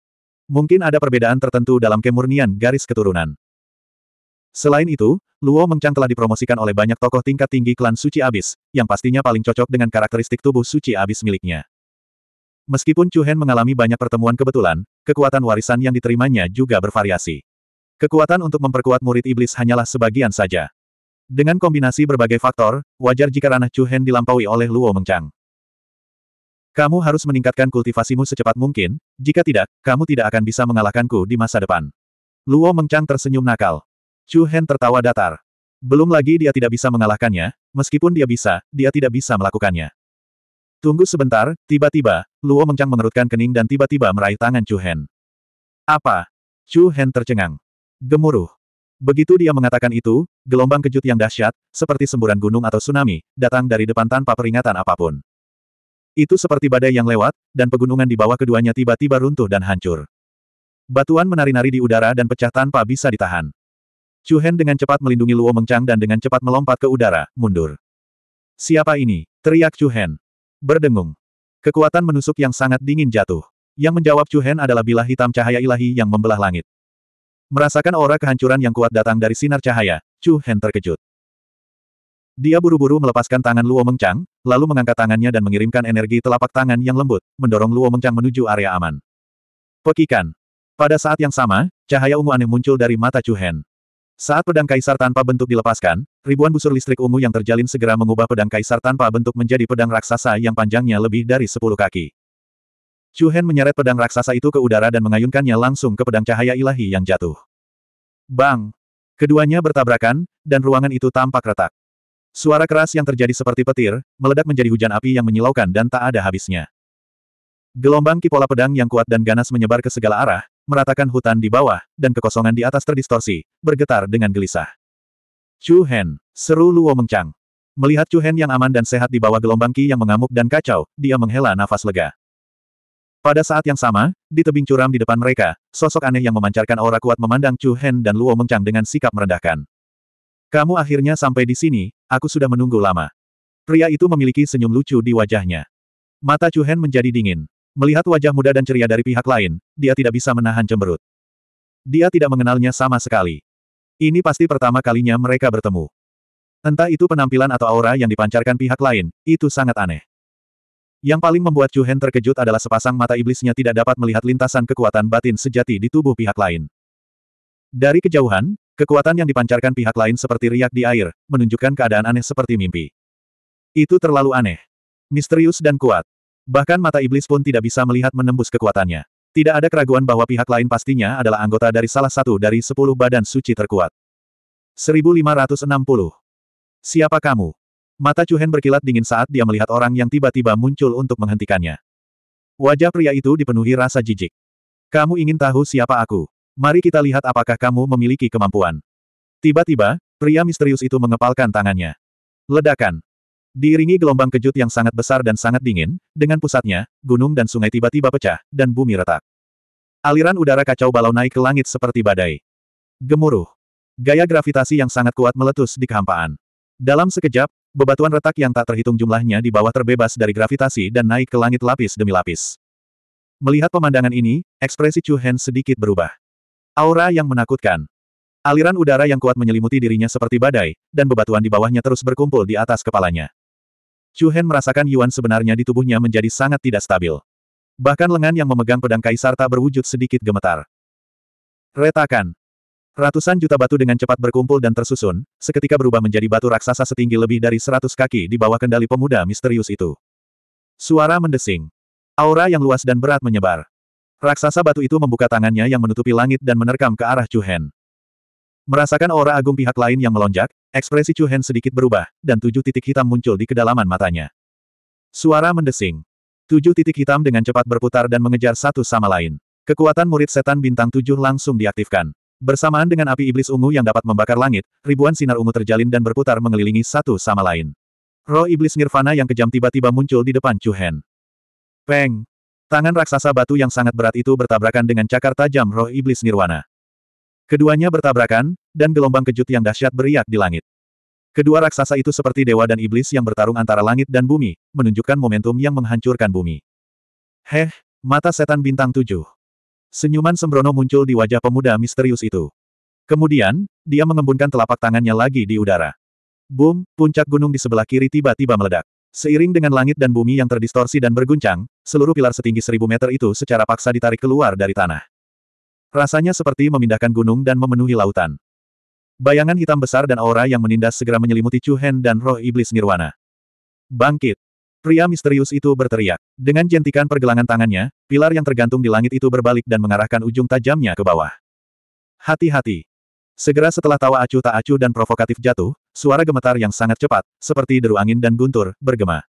Mungkin ada perbedaan tertentu dalam kemurnian garis keturunan. Selain itu, Luo Mengchang telah dipromosikan oleh banyak tokoh tingkat tinggi klan suci Abis, yang pastinya paling cocok dengan karakteristik tubuh suci Abis miliknya. Meskipun Chu Hen mengalami banyak pertemuan kebetulan, kekuatan warisan yang diterimanya juga bervariasi. Kekuatan untuk memperkuat murid iblis hanyalah sebagian saja. Dengan kombinasi berbagai faktor, wajar jika ranah Chu Hen dilampaui oleh Luo Mengchang. Kamu harus meningkatkan kultivasimu secepat mungkin, jika tidak, kamu tidak akan bisa mengalahkanku di masa depan. Luo Mengchang tersenyum nakal. Chu Hen tertawa datar. Belum lagi dia tidak bisa mengalahkannya, meskipun dia bisa, dia tidak bisa melakukannya. Tunggu sebentar, tiba-tiba, Luo Mengchang mengerutkan kening dan tiba-tiba meraih tangan Chu Hen. Apa? Chu Hen tercengang. Gemuruh. Begitu dia mengatakan itu, gelombang kejut yang dahsyat, seperti semburan gunung atau tsunami, datang dari depan tanpa peringatan apapun. Itu seperti badai yang lewat, dan pegunungan di bawah keduanya tiba-tiba runtuh dan hancur. Batuan menari-nari di udara dan pecah tanpa bisa ditahan. Chu Hen dengan cepat melindungi Luo Mengchang dan dengan cepat melompat ke udara, mundur. Siapa ini? Teriak Chu Hen. Berdengung. Kekuatan menusuk yang sangat dingin jatuh. Yang menjawab Chu Hen adalah bilah hitam cahaya ilahi yang membelah langit. Merasakan aura kehancuran yang kuat datang dari sinar cahaya, Chu Hen terkejut. Dia buru-buru melepaskan tangan Luo Mengchang, lalu mengangkat tangannya dan mengirimkan energi telapak tangan yang lembut, mendorong Luo Mengchang menuju area aman. Pekikan. Pada saat yang sama, cahaya ungu aneh muncul dari mata Chu Hen. Saat pedang kaisar tanpa bentuk dilepaskan, ribuan busur listrik ungu yang terjalin segera mengubah pedang kaisar tanpa bentuk menjadi pedang raksasa yang panjangnya lebih dari sepuluh kaki. Chu Hen menyeret pedang raksasa itu ke udara dan mengayunkannya langsung ke pedang cahaya ilahi yang jatuh. Bang! Keduanya bertabrakan, dan ruangan itu tampak retak. Suara keras yang terjadi seperti petir, meledak menjadi hujan api yang menyilaukan dan tak ada habisnya. Gelombang kipola pedang yang kuat dan ganas menyebar ke segala arah, meratakan hutan di bawah, dan kekosongan di atas terdistorsi, bergetar dengan gelisah. Chu Hen, seru Luo Mengchang. Melihat Chu Hen yang aman dan sehat di bawah gelombang ki yang mengamuk dan kacau, dia menghela nafas lega. Pada saat yang sama, di tebing curam di depan mereka, sosok aneh yang memancarkan aura kuat memandang Chu Hen dan Luo Mengchang dengan sikap merendahkan. Kamu akhirnya sampai di sini, aku sudah menunggu lama. Pria itu memiliki senyum lucu di wajahnya. Mata Chu Hen menjadi dingin. Melihat wajah muda dan ceria dari pihak lain, dia tidak bisa menahan cemberut. Dia tidak mengenalnya sama sekali. Ini pasti pertama kalinya mereka bertemu. Entah itu penampilan atau aura yang dipancarkan pihak lain, itu sangat aneh. Yang paling membuat Chu Hen terkejut adalah sepasang mata iblisnya tidak dapat melihat lintasan kekuatan batin sejati di tubuh pihak lain. Dari kejauhan, kekuatan yang dipancarkan pihak lain seperti riak di air, menunjukkan keadaan aneh seperti mimpi. Itu terlalu aneh. Misterius dan kuat. Bahkan mata iblis pun tidak bisa melihat menembus kekuatannya. Tidak ada keraguan bahwa pihak lain pastinya adalah anggota dari salah satu dari sepuluh badan suci terkuat. 1560. Siapa kamu? Mata Chuhen berkilat dingin saat dia melihat orang yang tiba-tiba muncul untuk menghentikannya. Wajah pria itu dipenuhi rasa jijik. Kamu ingin tahu siapa aku? Mari kita lihat apakah kamu memiliki kemampuan. Tiba-tiba, pria misterius itu mengepalkan tangannya. Ledakan. Diiringi gelombang kejut yang sangat besar dan sangat dingin, dengan pusatnya, gunung dan sungai tiba-tiba pecah, dan bumi retak. Aliran udara kacau balau naik ke langit seperti badai. Gemuruh. Gaya gravitasi yang sangat kuat meletus di kehampaan. Dalam sekejap, bebatuan retak yang tak terhitung jumlahnya di bawah terbebas dari gravitasi dan naik ke langit lapis demi lapis. Melihat pemandangan ini, ekspresi Chu Hen sedikit berubah. Aura yang menakutkan. Aliran udara yang kuat menyelimuti dirinya seperti badai, dan bebatuan di bawahnya terus berkumpul di atas kepalanya. Chu Hen merasakan Yuan sebenarnya di tubuhnya menjadi sangat tidak stabil. Bahkan lengan yang memegang pedang kaisar tak berwujud sedikit gemetar. Retakan. Ratusan juta batu dengan cepat berkumpul dan tersusun, seketika berubah menjadi batu raksasa setinggi lebih dari seratus kaki di bawah kendali pemuda misterius itu. Suara mendesing. Aura yang luas dan berat menyebar. Raksasa batu itu membuka tangannya yang menutupi langit dan menerkam ke arah Chu Hen. Merasakan aura agung pihak lain yang melonjak, Ekspresi Chu Hen sedikit berubah, dan tujuh titik hitam muncul di kedalaman matanya. Suara mendesing. Tujuh titik hitam dengan cepat berputar dan mengejar satu sama lain. Kekuatan murid setan bintang tujuh langsung diaktifkan. Bersamaan dengan api iblis ungu yang dapat membakar langit, ribuan sinar ungu terjalin dan berputar mengelilingi satu sama lain. Roh iblis nirvana yang kejam tiba-tiba muncul di depan Chu Hen. Peng! Tangan raksasa batu yang sangat berat itu bertabrakan dengan cakar tajam roh iblis nirwana. Keduanya bertabrakan, dan gelombang kejut yang dahsyat beriak di langit. Kedua raksasa itu seperti dewa dan iblis yang bertarung antara langit dan bumi, menunjukkan momentum yang menghancurkan bumi. Heh, mata setan bintang tujuh. Senyuman sembrono muncul di wajah pemuda misterius itu. Kemudian, dia mengembunkan telapak tangannya lagi di udara. Boom, puncak gunung di sebelah kiri tiba-tiba meledak. Seiring dengan langit dan bumi yang terdistorsi dan berguncang, seluruh pilar setinggi seribu meter itu secara paksa ditarik keluar dari tanah. Rasanya seperti memindahkan gunung dan memenuhi lautan. Bayangan hitam besar dan aura yang menindas segera menyelimuti Chu Hen dan roh iblis nirwana. Bangkit! Pria misterius itu berteriak. Dengan jentikan pergelangan tangannya, pilar yang tergantung di langit itu berbalik dan mengarahkan ujung tajamnya ke bawah. Hati-hati! Segera setelah tawa acuh tak acuh dan provokatif jatuh, suara gemetar yang sangat cepat, seperti deru angin dan guntur, bergema.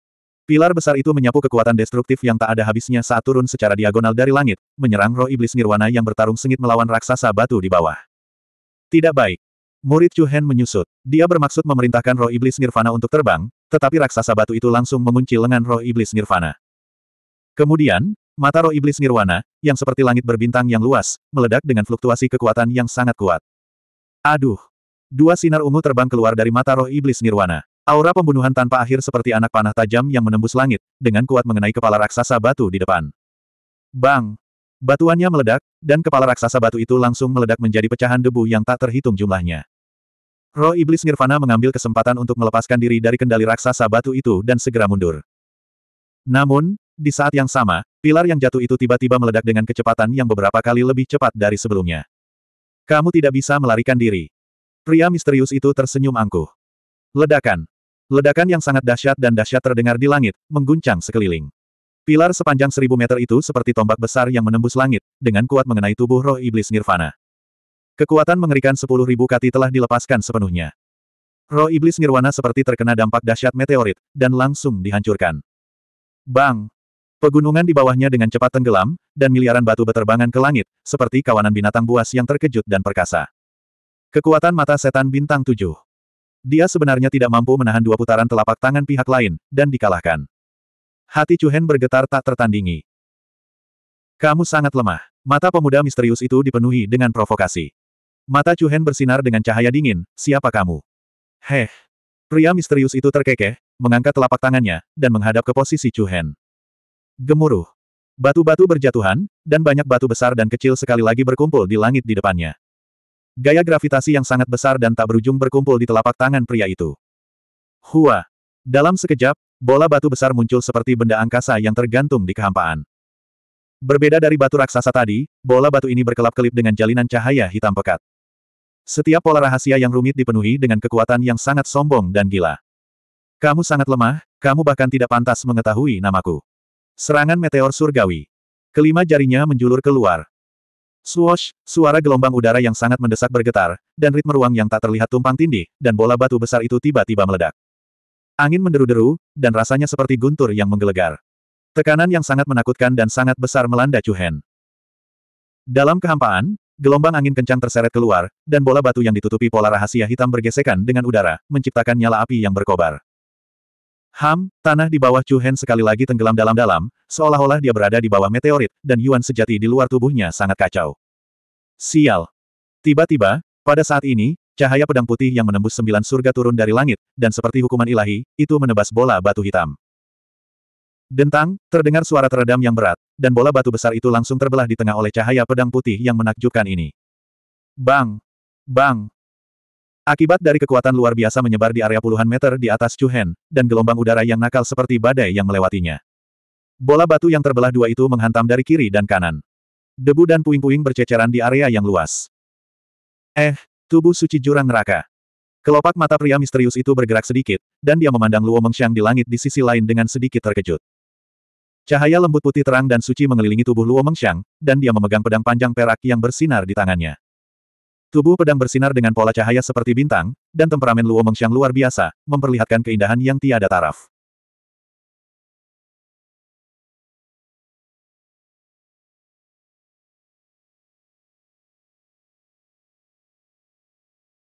Pilar besar itu menyapu kekuatan destruktif yang tak ada habisnya saat turun secara diagonal dari langit, menyerang roh iblis nirwana yang bertarung sengit melawan raksasa batu di bawah. Tidak baik. Murid Chu Hen menyusut. Dia bermaksud memerintahkan roh iblis nirvana untuk terbang, tetapi raksasa batu itu langsung mengunci lengan roh iblis nirvana. Kemudian, mata roh iblis nirwana, yang seperti langit berbintang yang luas, meledak dengan fluktuasi kekuatan yang sangat kuat. Aduh! Dua sinar ungu terbang keluar dari mata roh iblis nirwana. Aura pembunuhan tanpa akhir seperti anak panah tajam yang menembus langit, dengan kuat mengenai kepala raksasa batu di depan. Bang! Batuannya meledak, dan kepala raksasa batu itu langsung meledak menjadi pecahan debu yang tak terhitung jumlahnya. Roh Iblis Nirvana mengambil kesempatan untuk melepaskan diri dari kendali raksasa batu itu dan segera mundur. Namun, di saat yang sama, pilar yang jatuh itu tiba-tiba meledak dengan kecepatan yang beberapa kali lebih cepat dari sebelumnya. Kamu tidak bisa melarikan diri. Pria misterius itu tersenyum angkuh. Ledakan. Ledakan yang sangat dahsyat dan dahsyat terdengar di langit, mengguncang sekeliling. Pilar sepanjang seribu meter itu seperti tombak besar yang menembus langit, dengan kuat mengenai tubuh roh iblis Nirvana. Kekuatan mengerikan sepuluh ribu kati telah dilepaskan sepenuhnya. Roh iblis Nirwana seperti terkena dampak dahsyat meteorit, dan langsung dihancurkan. Bang! Pegunungan di bawahnya dengan cepat tenggelam, dan miliaran batu beterbangan ke langit, seperti kawanan binatang buas yang terkejut dan perkasa. Kekuatan mata setan bintang tujuh. Dia sebenarnya tidak mampu menahan dua putaran telapak tangan pihak lain, dan dikalahkan. Hati Hen bergetar tak tertandingi. Kamu sangat lemah. Mata pemuda misterius itu dipenuhi dengan provokasi. Mata Hen bersinar dengan cahaya dingin, siapa kamu? Heh. Pria misterius itu terkekeh, mengangkat telapak tangannya, dan menghadap ke posisi Hen. Gemuruh. Batu-batu berjatuhan, dan banyak batu besar dan kecil sekali lagi berkumpul di langit di depannya. Gaya gravitasi yang sangat besar dan tak berujung berkumpul di telapak tangan pria itu. Hua! Dalam sekejap, bola batu besar muncul seperti benda angkasa yang tergantung di kehampaan. Berbeda dari batu raksasa tadi, bola batu ini berkelap-kelip dengan jalinan cahaya hitam pekat. Setiap pola rahasia yang rumit dipenuhi dengan kekuatan yang sangat sombong dan gila. Kamu sangat lemah, kamu bahkan tidak pantas mengetahui namaku. Serangan meteor surgawi. Kelima jarinya menjulur keluar. Swoosh, suara gelombang udara yang sangat mendesak bergetar, dan ritme ruang yang tak terlihat tumpang tindih, dan bola batu besar itu tiba-tiba meledak. Angin menderu-deru, dan rasanya seperti guntur yang menggelegar. Tekanan yang sangat menakutkan dan sangat besar melanda Hen. Dalam kehampaan, gelombang angin kencang terseret keluar, dan bola batu yang ditutupi pola rahasia hitam bergesekan dengan udara, menciptakan nyala api yang berkobar. Ham, tanah di bawah Chu Hen sekali lagi tenggelam dalam-dalam, seolah-olah dia berada di bawah meteorit, dan Yuan sejati di luar tubuhnya sangat kacau. Sial. Tiba-tiba, pada saat ini, cahaya pedang putih yang menembus sembilan surga turun dari langit, dan seperti hukuman ilahi, itu menebas bola batu hitam. Dentang, terdengar suara teredam yang berat, dan bola batu besar itu langsung terbelah di tengah oleh cahaya pedang putih yang menakjubkan ini. Bang! Bang! Akibat dari kekuatan luar biasa menyebar di area puluhan meter di atas Chu dan gelombang udara yang nakal seperti badai yang melewatinya. Bola batu yang terbelah dua itu menghantam dari kiri dan kanan. Debu dan puing-puing berceceran di area yang luas. Eh, tubuh suci jurang neraka. Kelopak mata pria misterius itu bergerak sedikit, dan dia memandang Luo Mengxiang di langit di sisi lain dengan sedikit terkejut. Cahaya lembut putih terang dan suci mengelilingi tubuh Luo Mengxiang, dan dia memegang pedang panjang perak yang bersinar di tangannya. Tubuh pedang bersinar dengan pola cahaya seperti bintang, dan temperamen Luo Mengxiang luar biasa, memperlihatkan keindahan yang tiada taraf.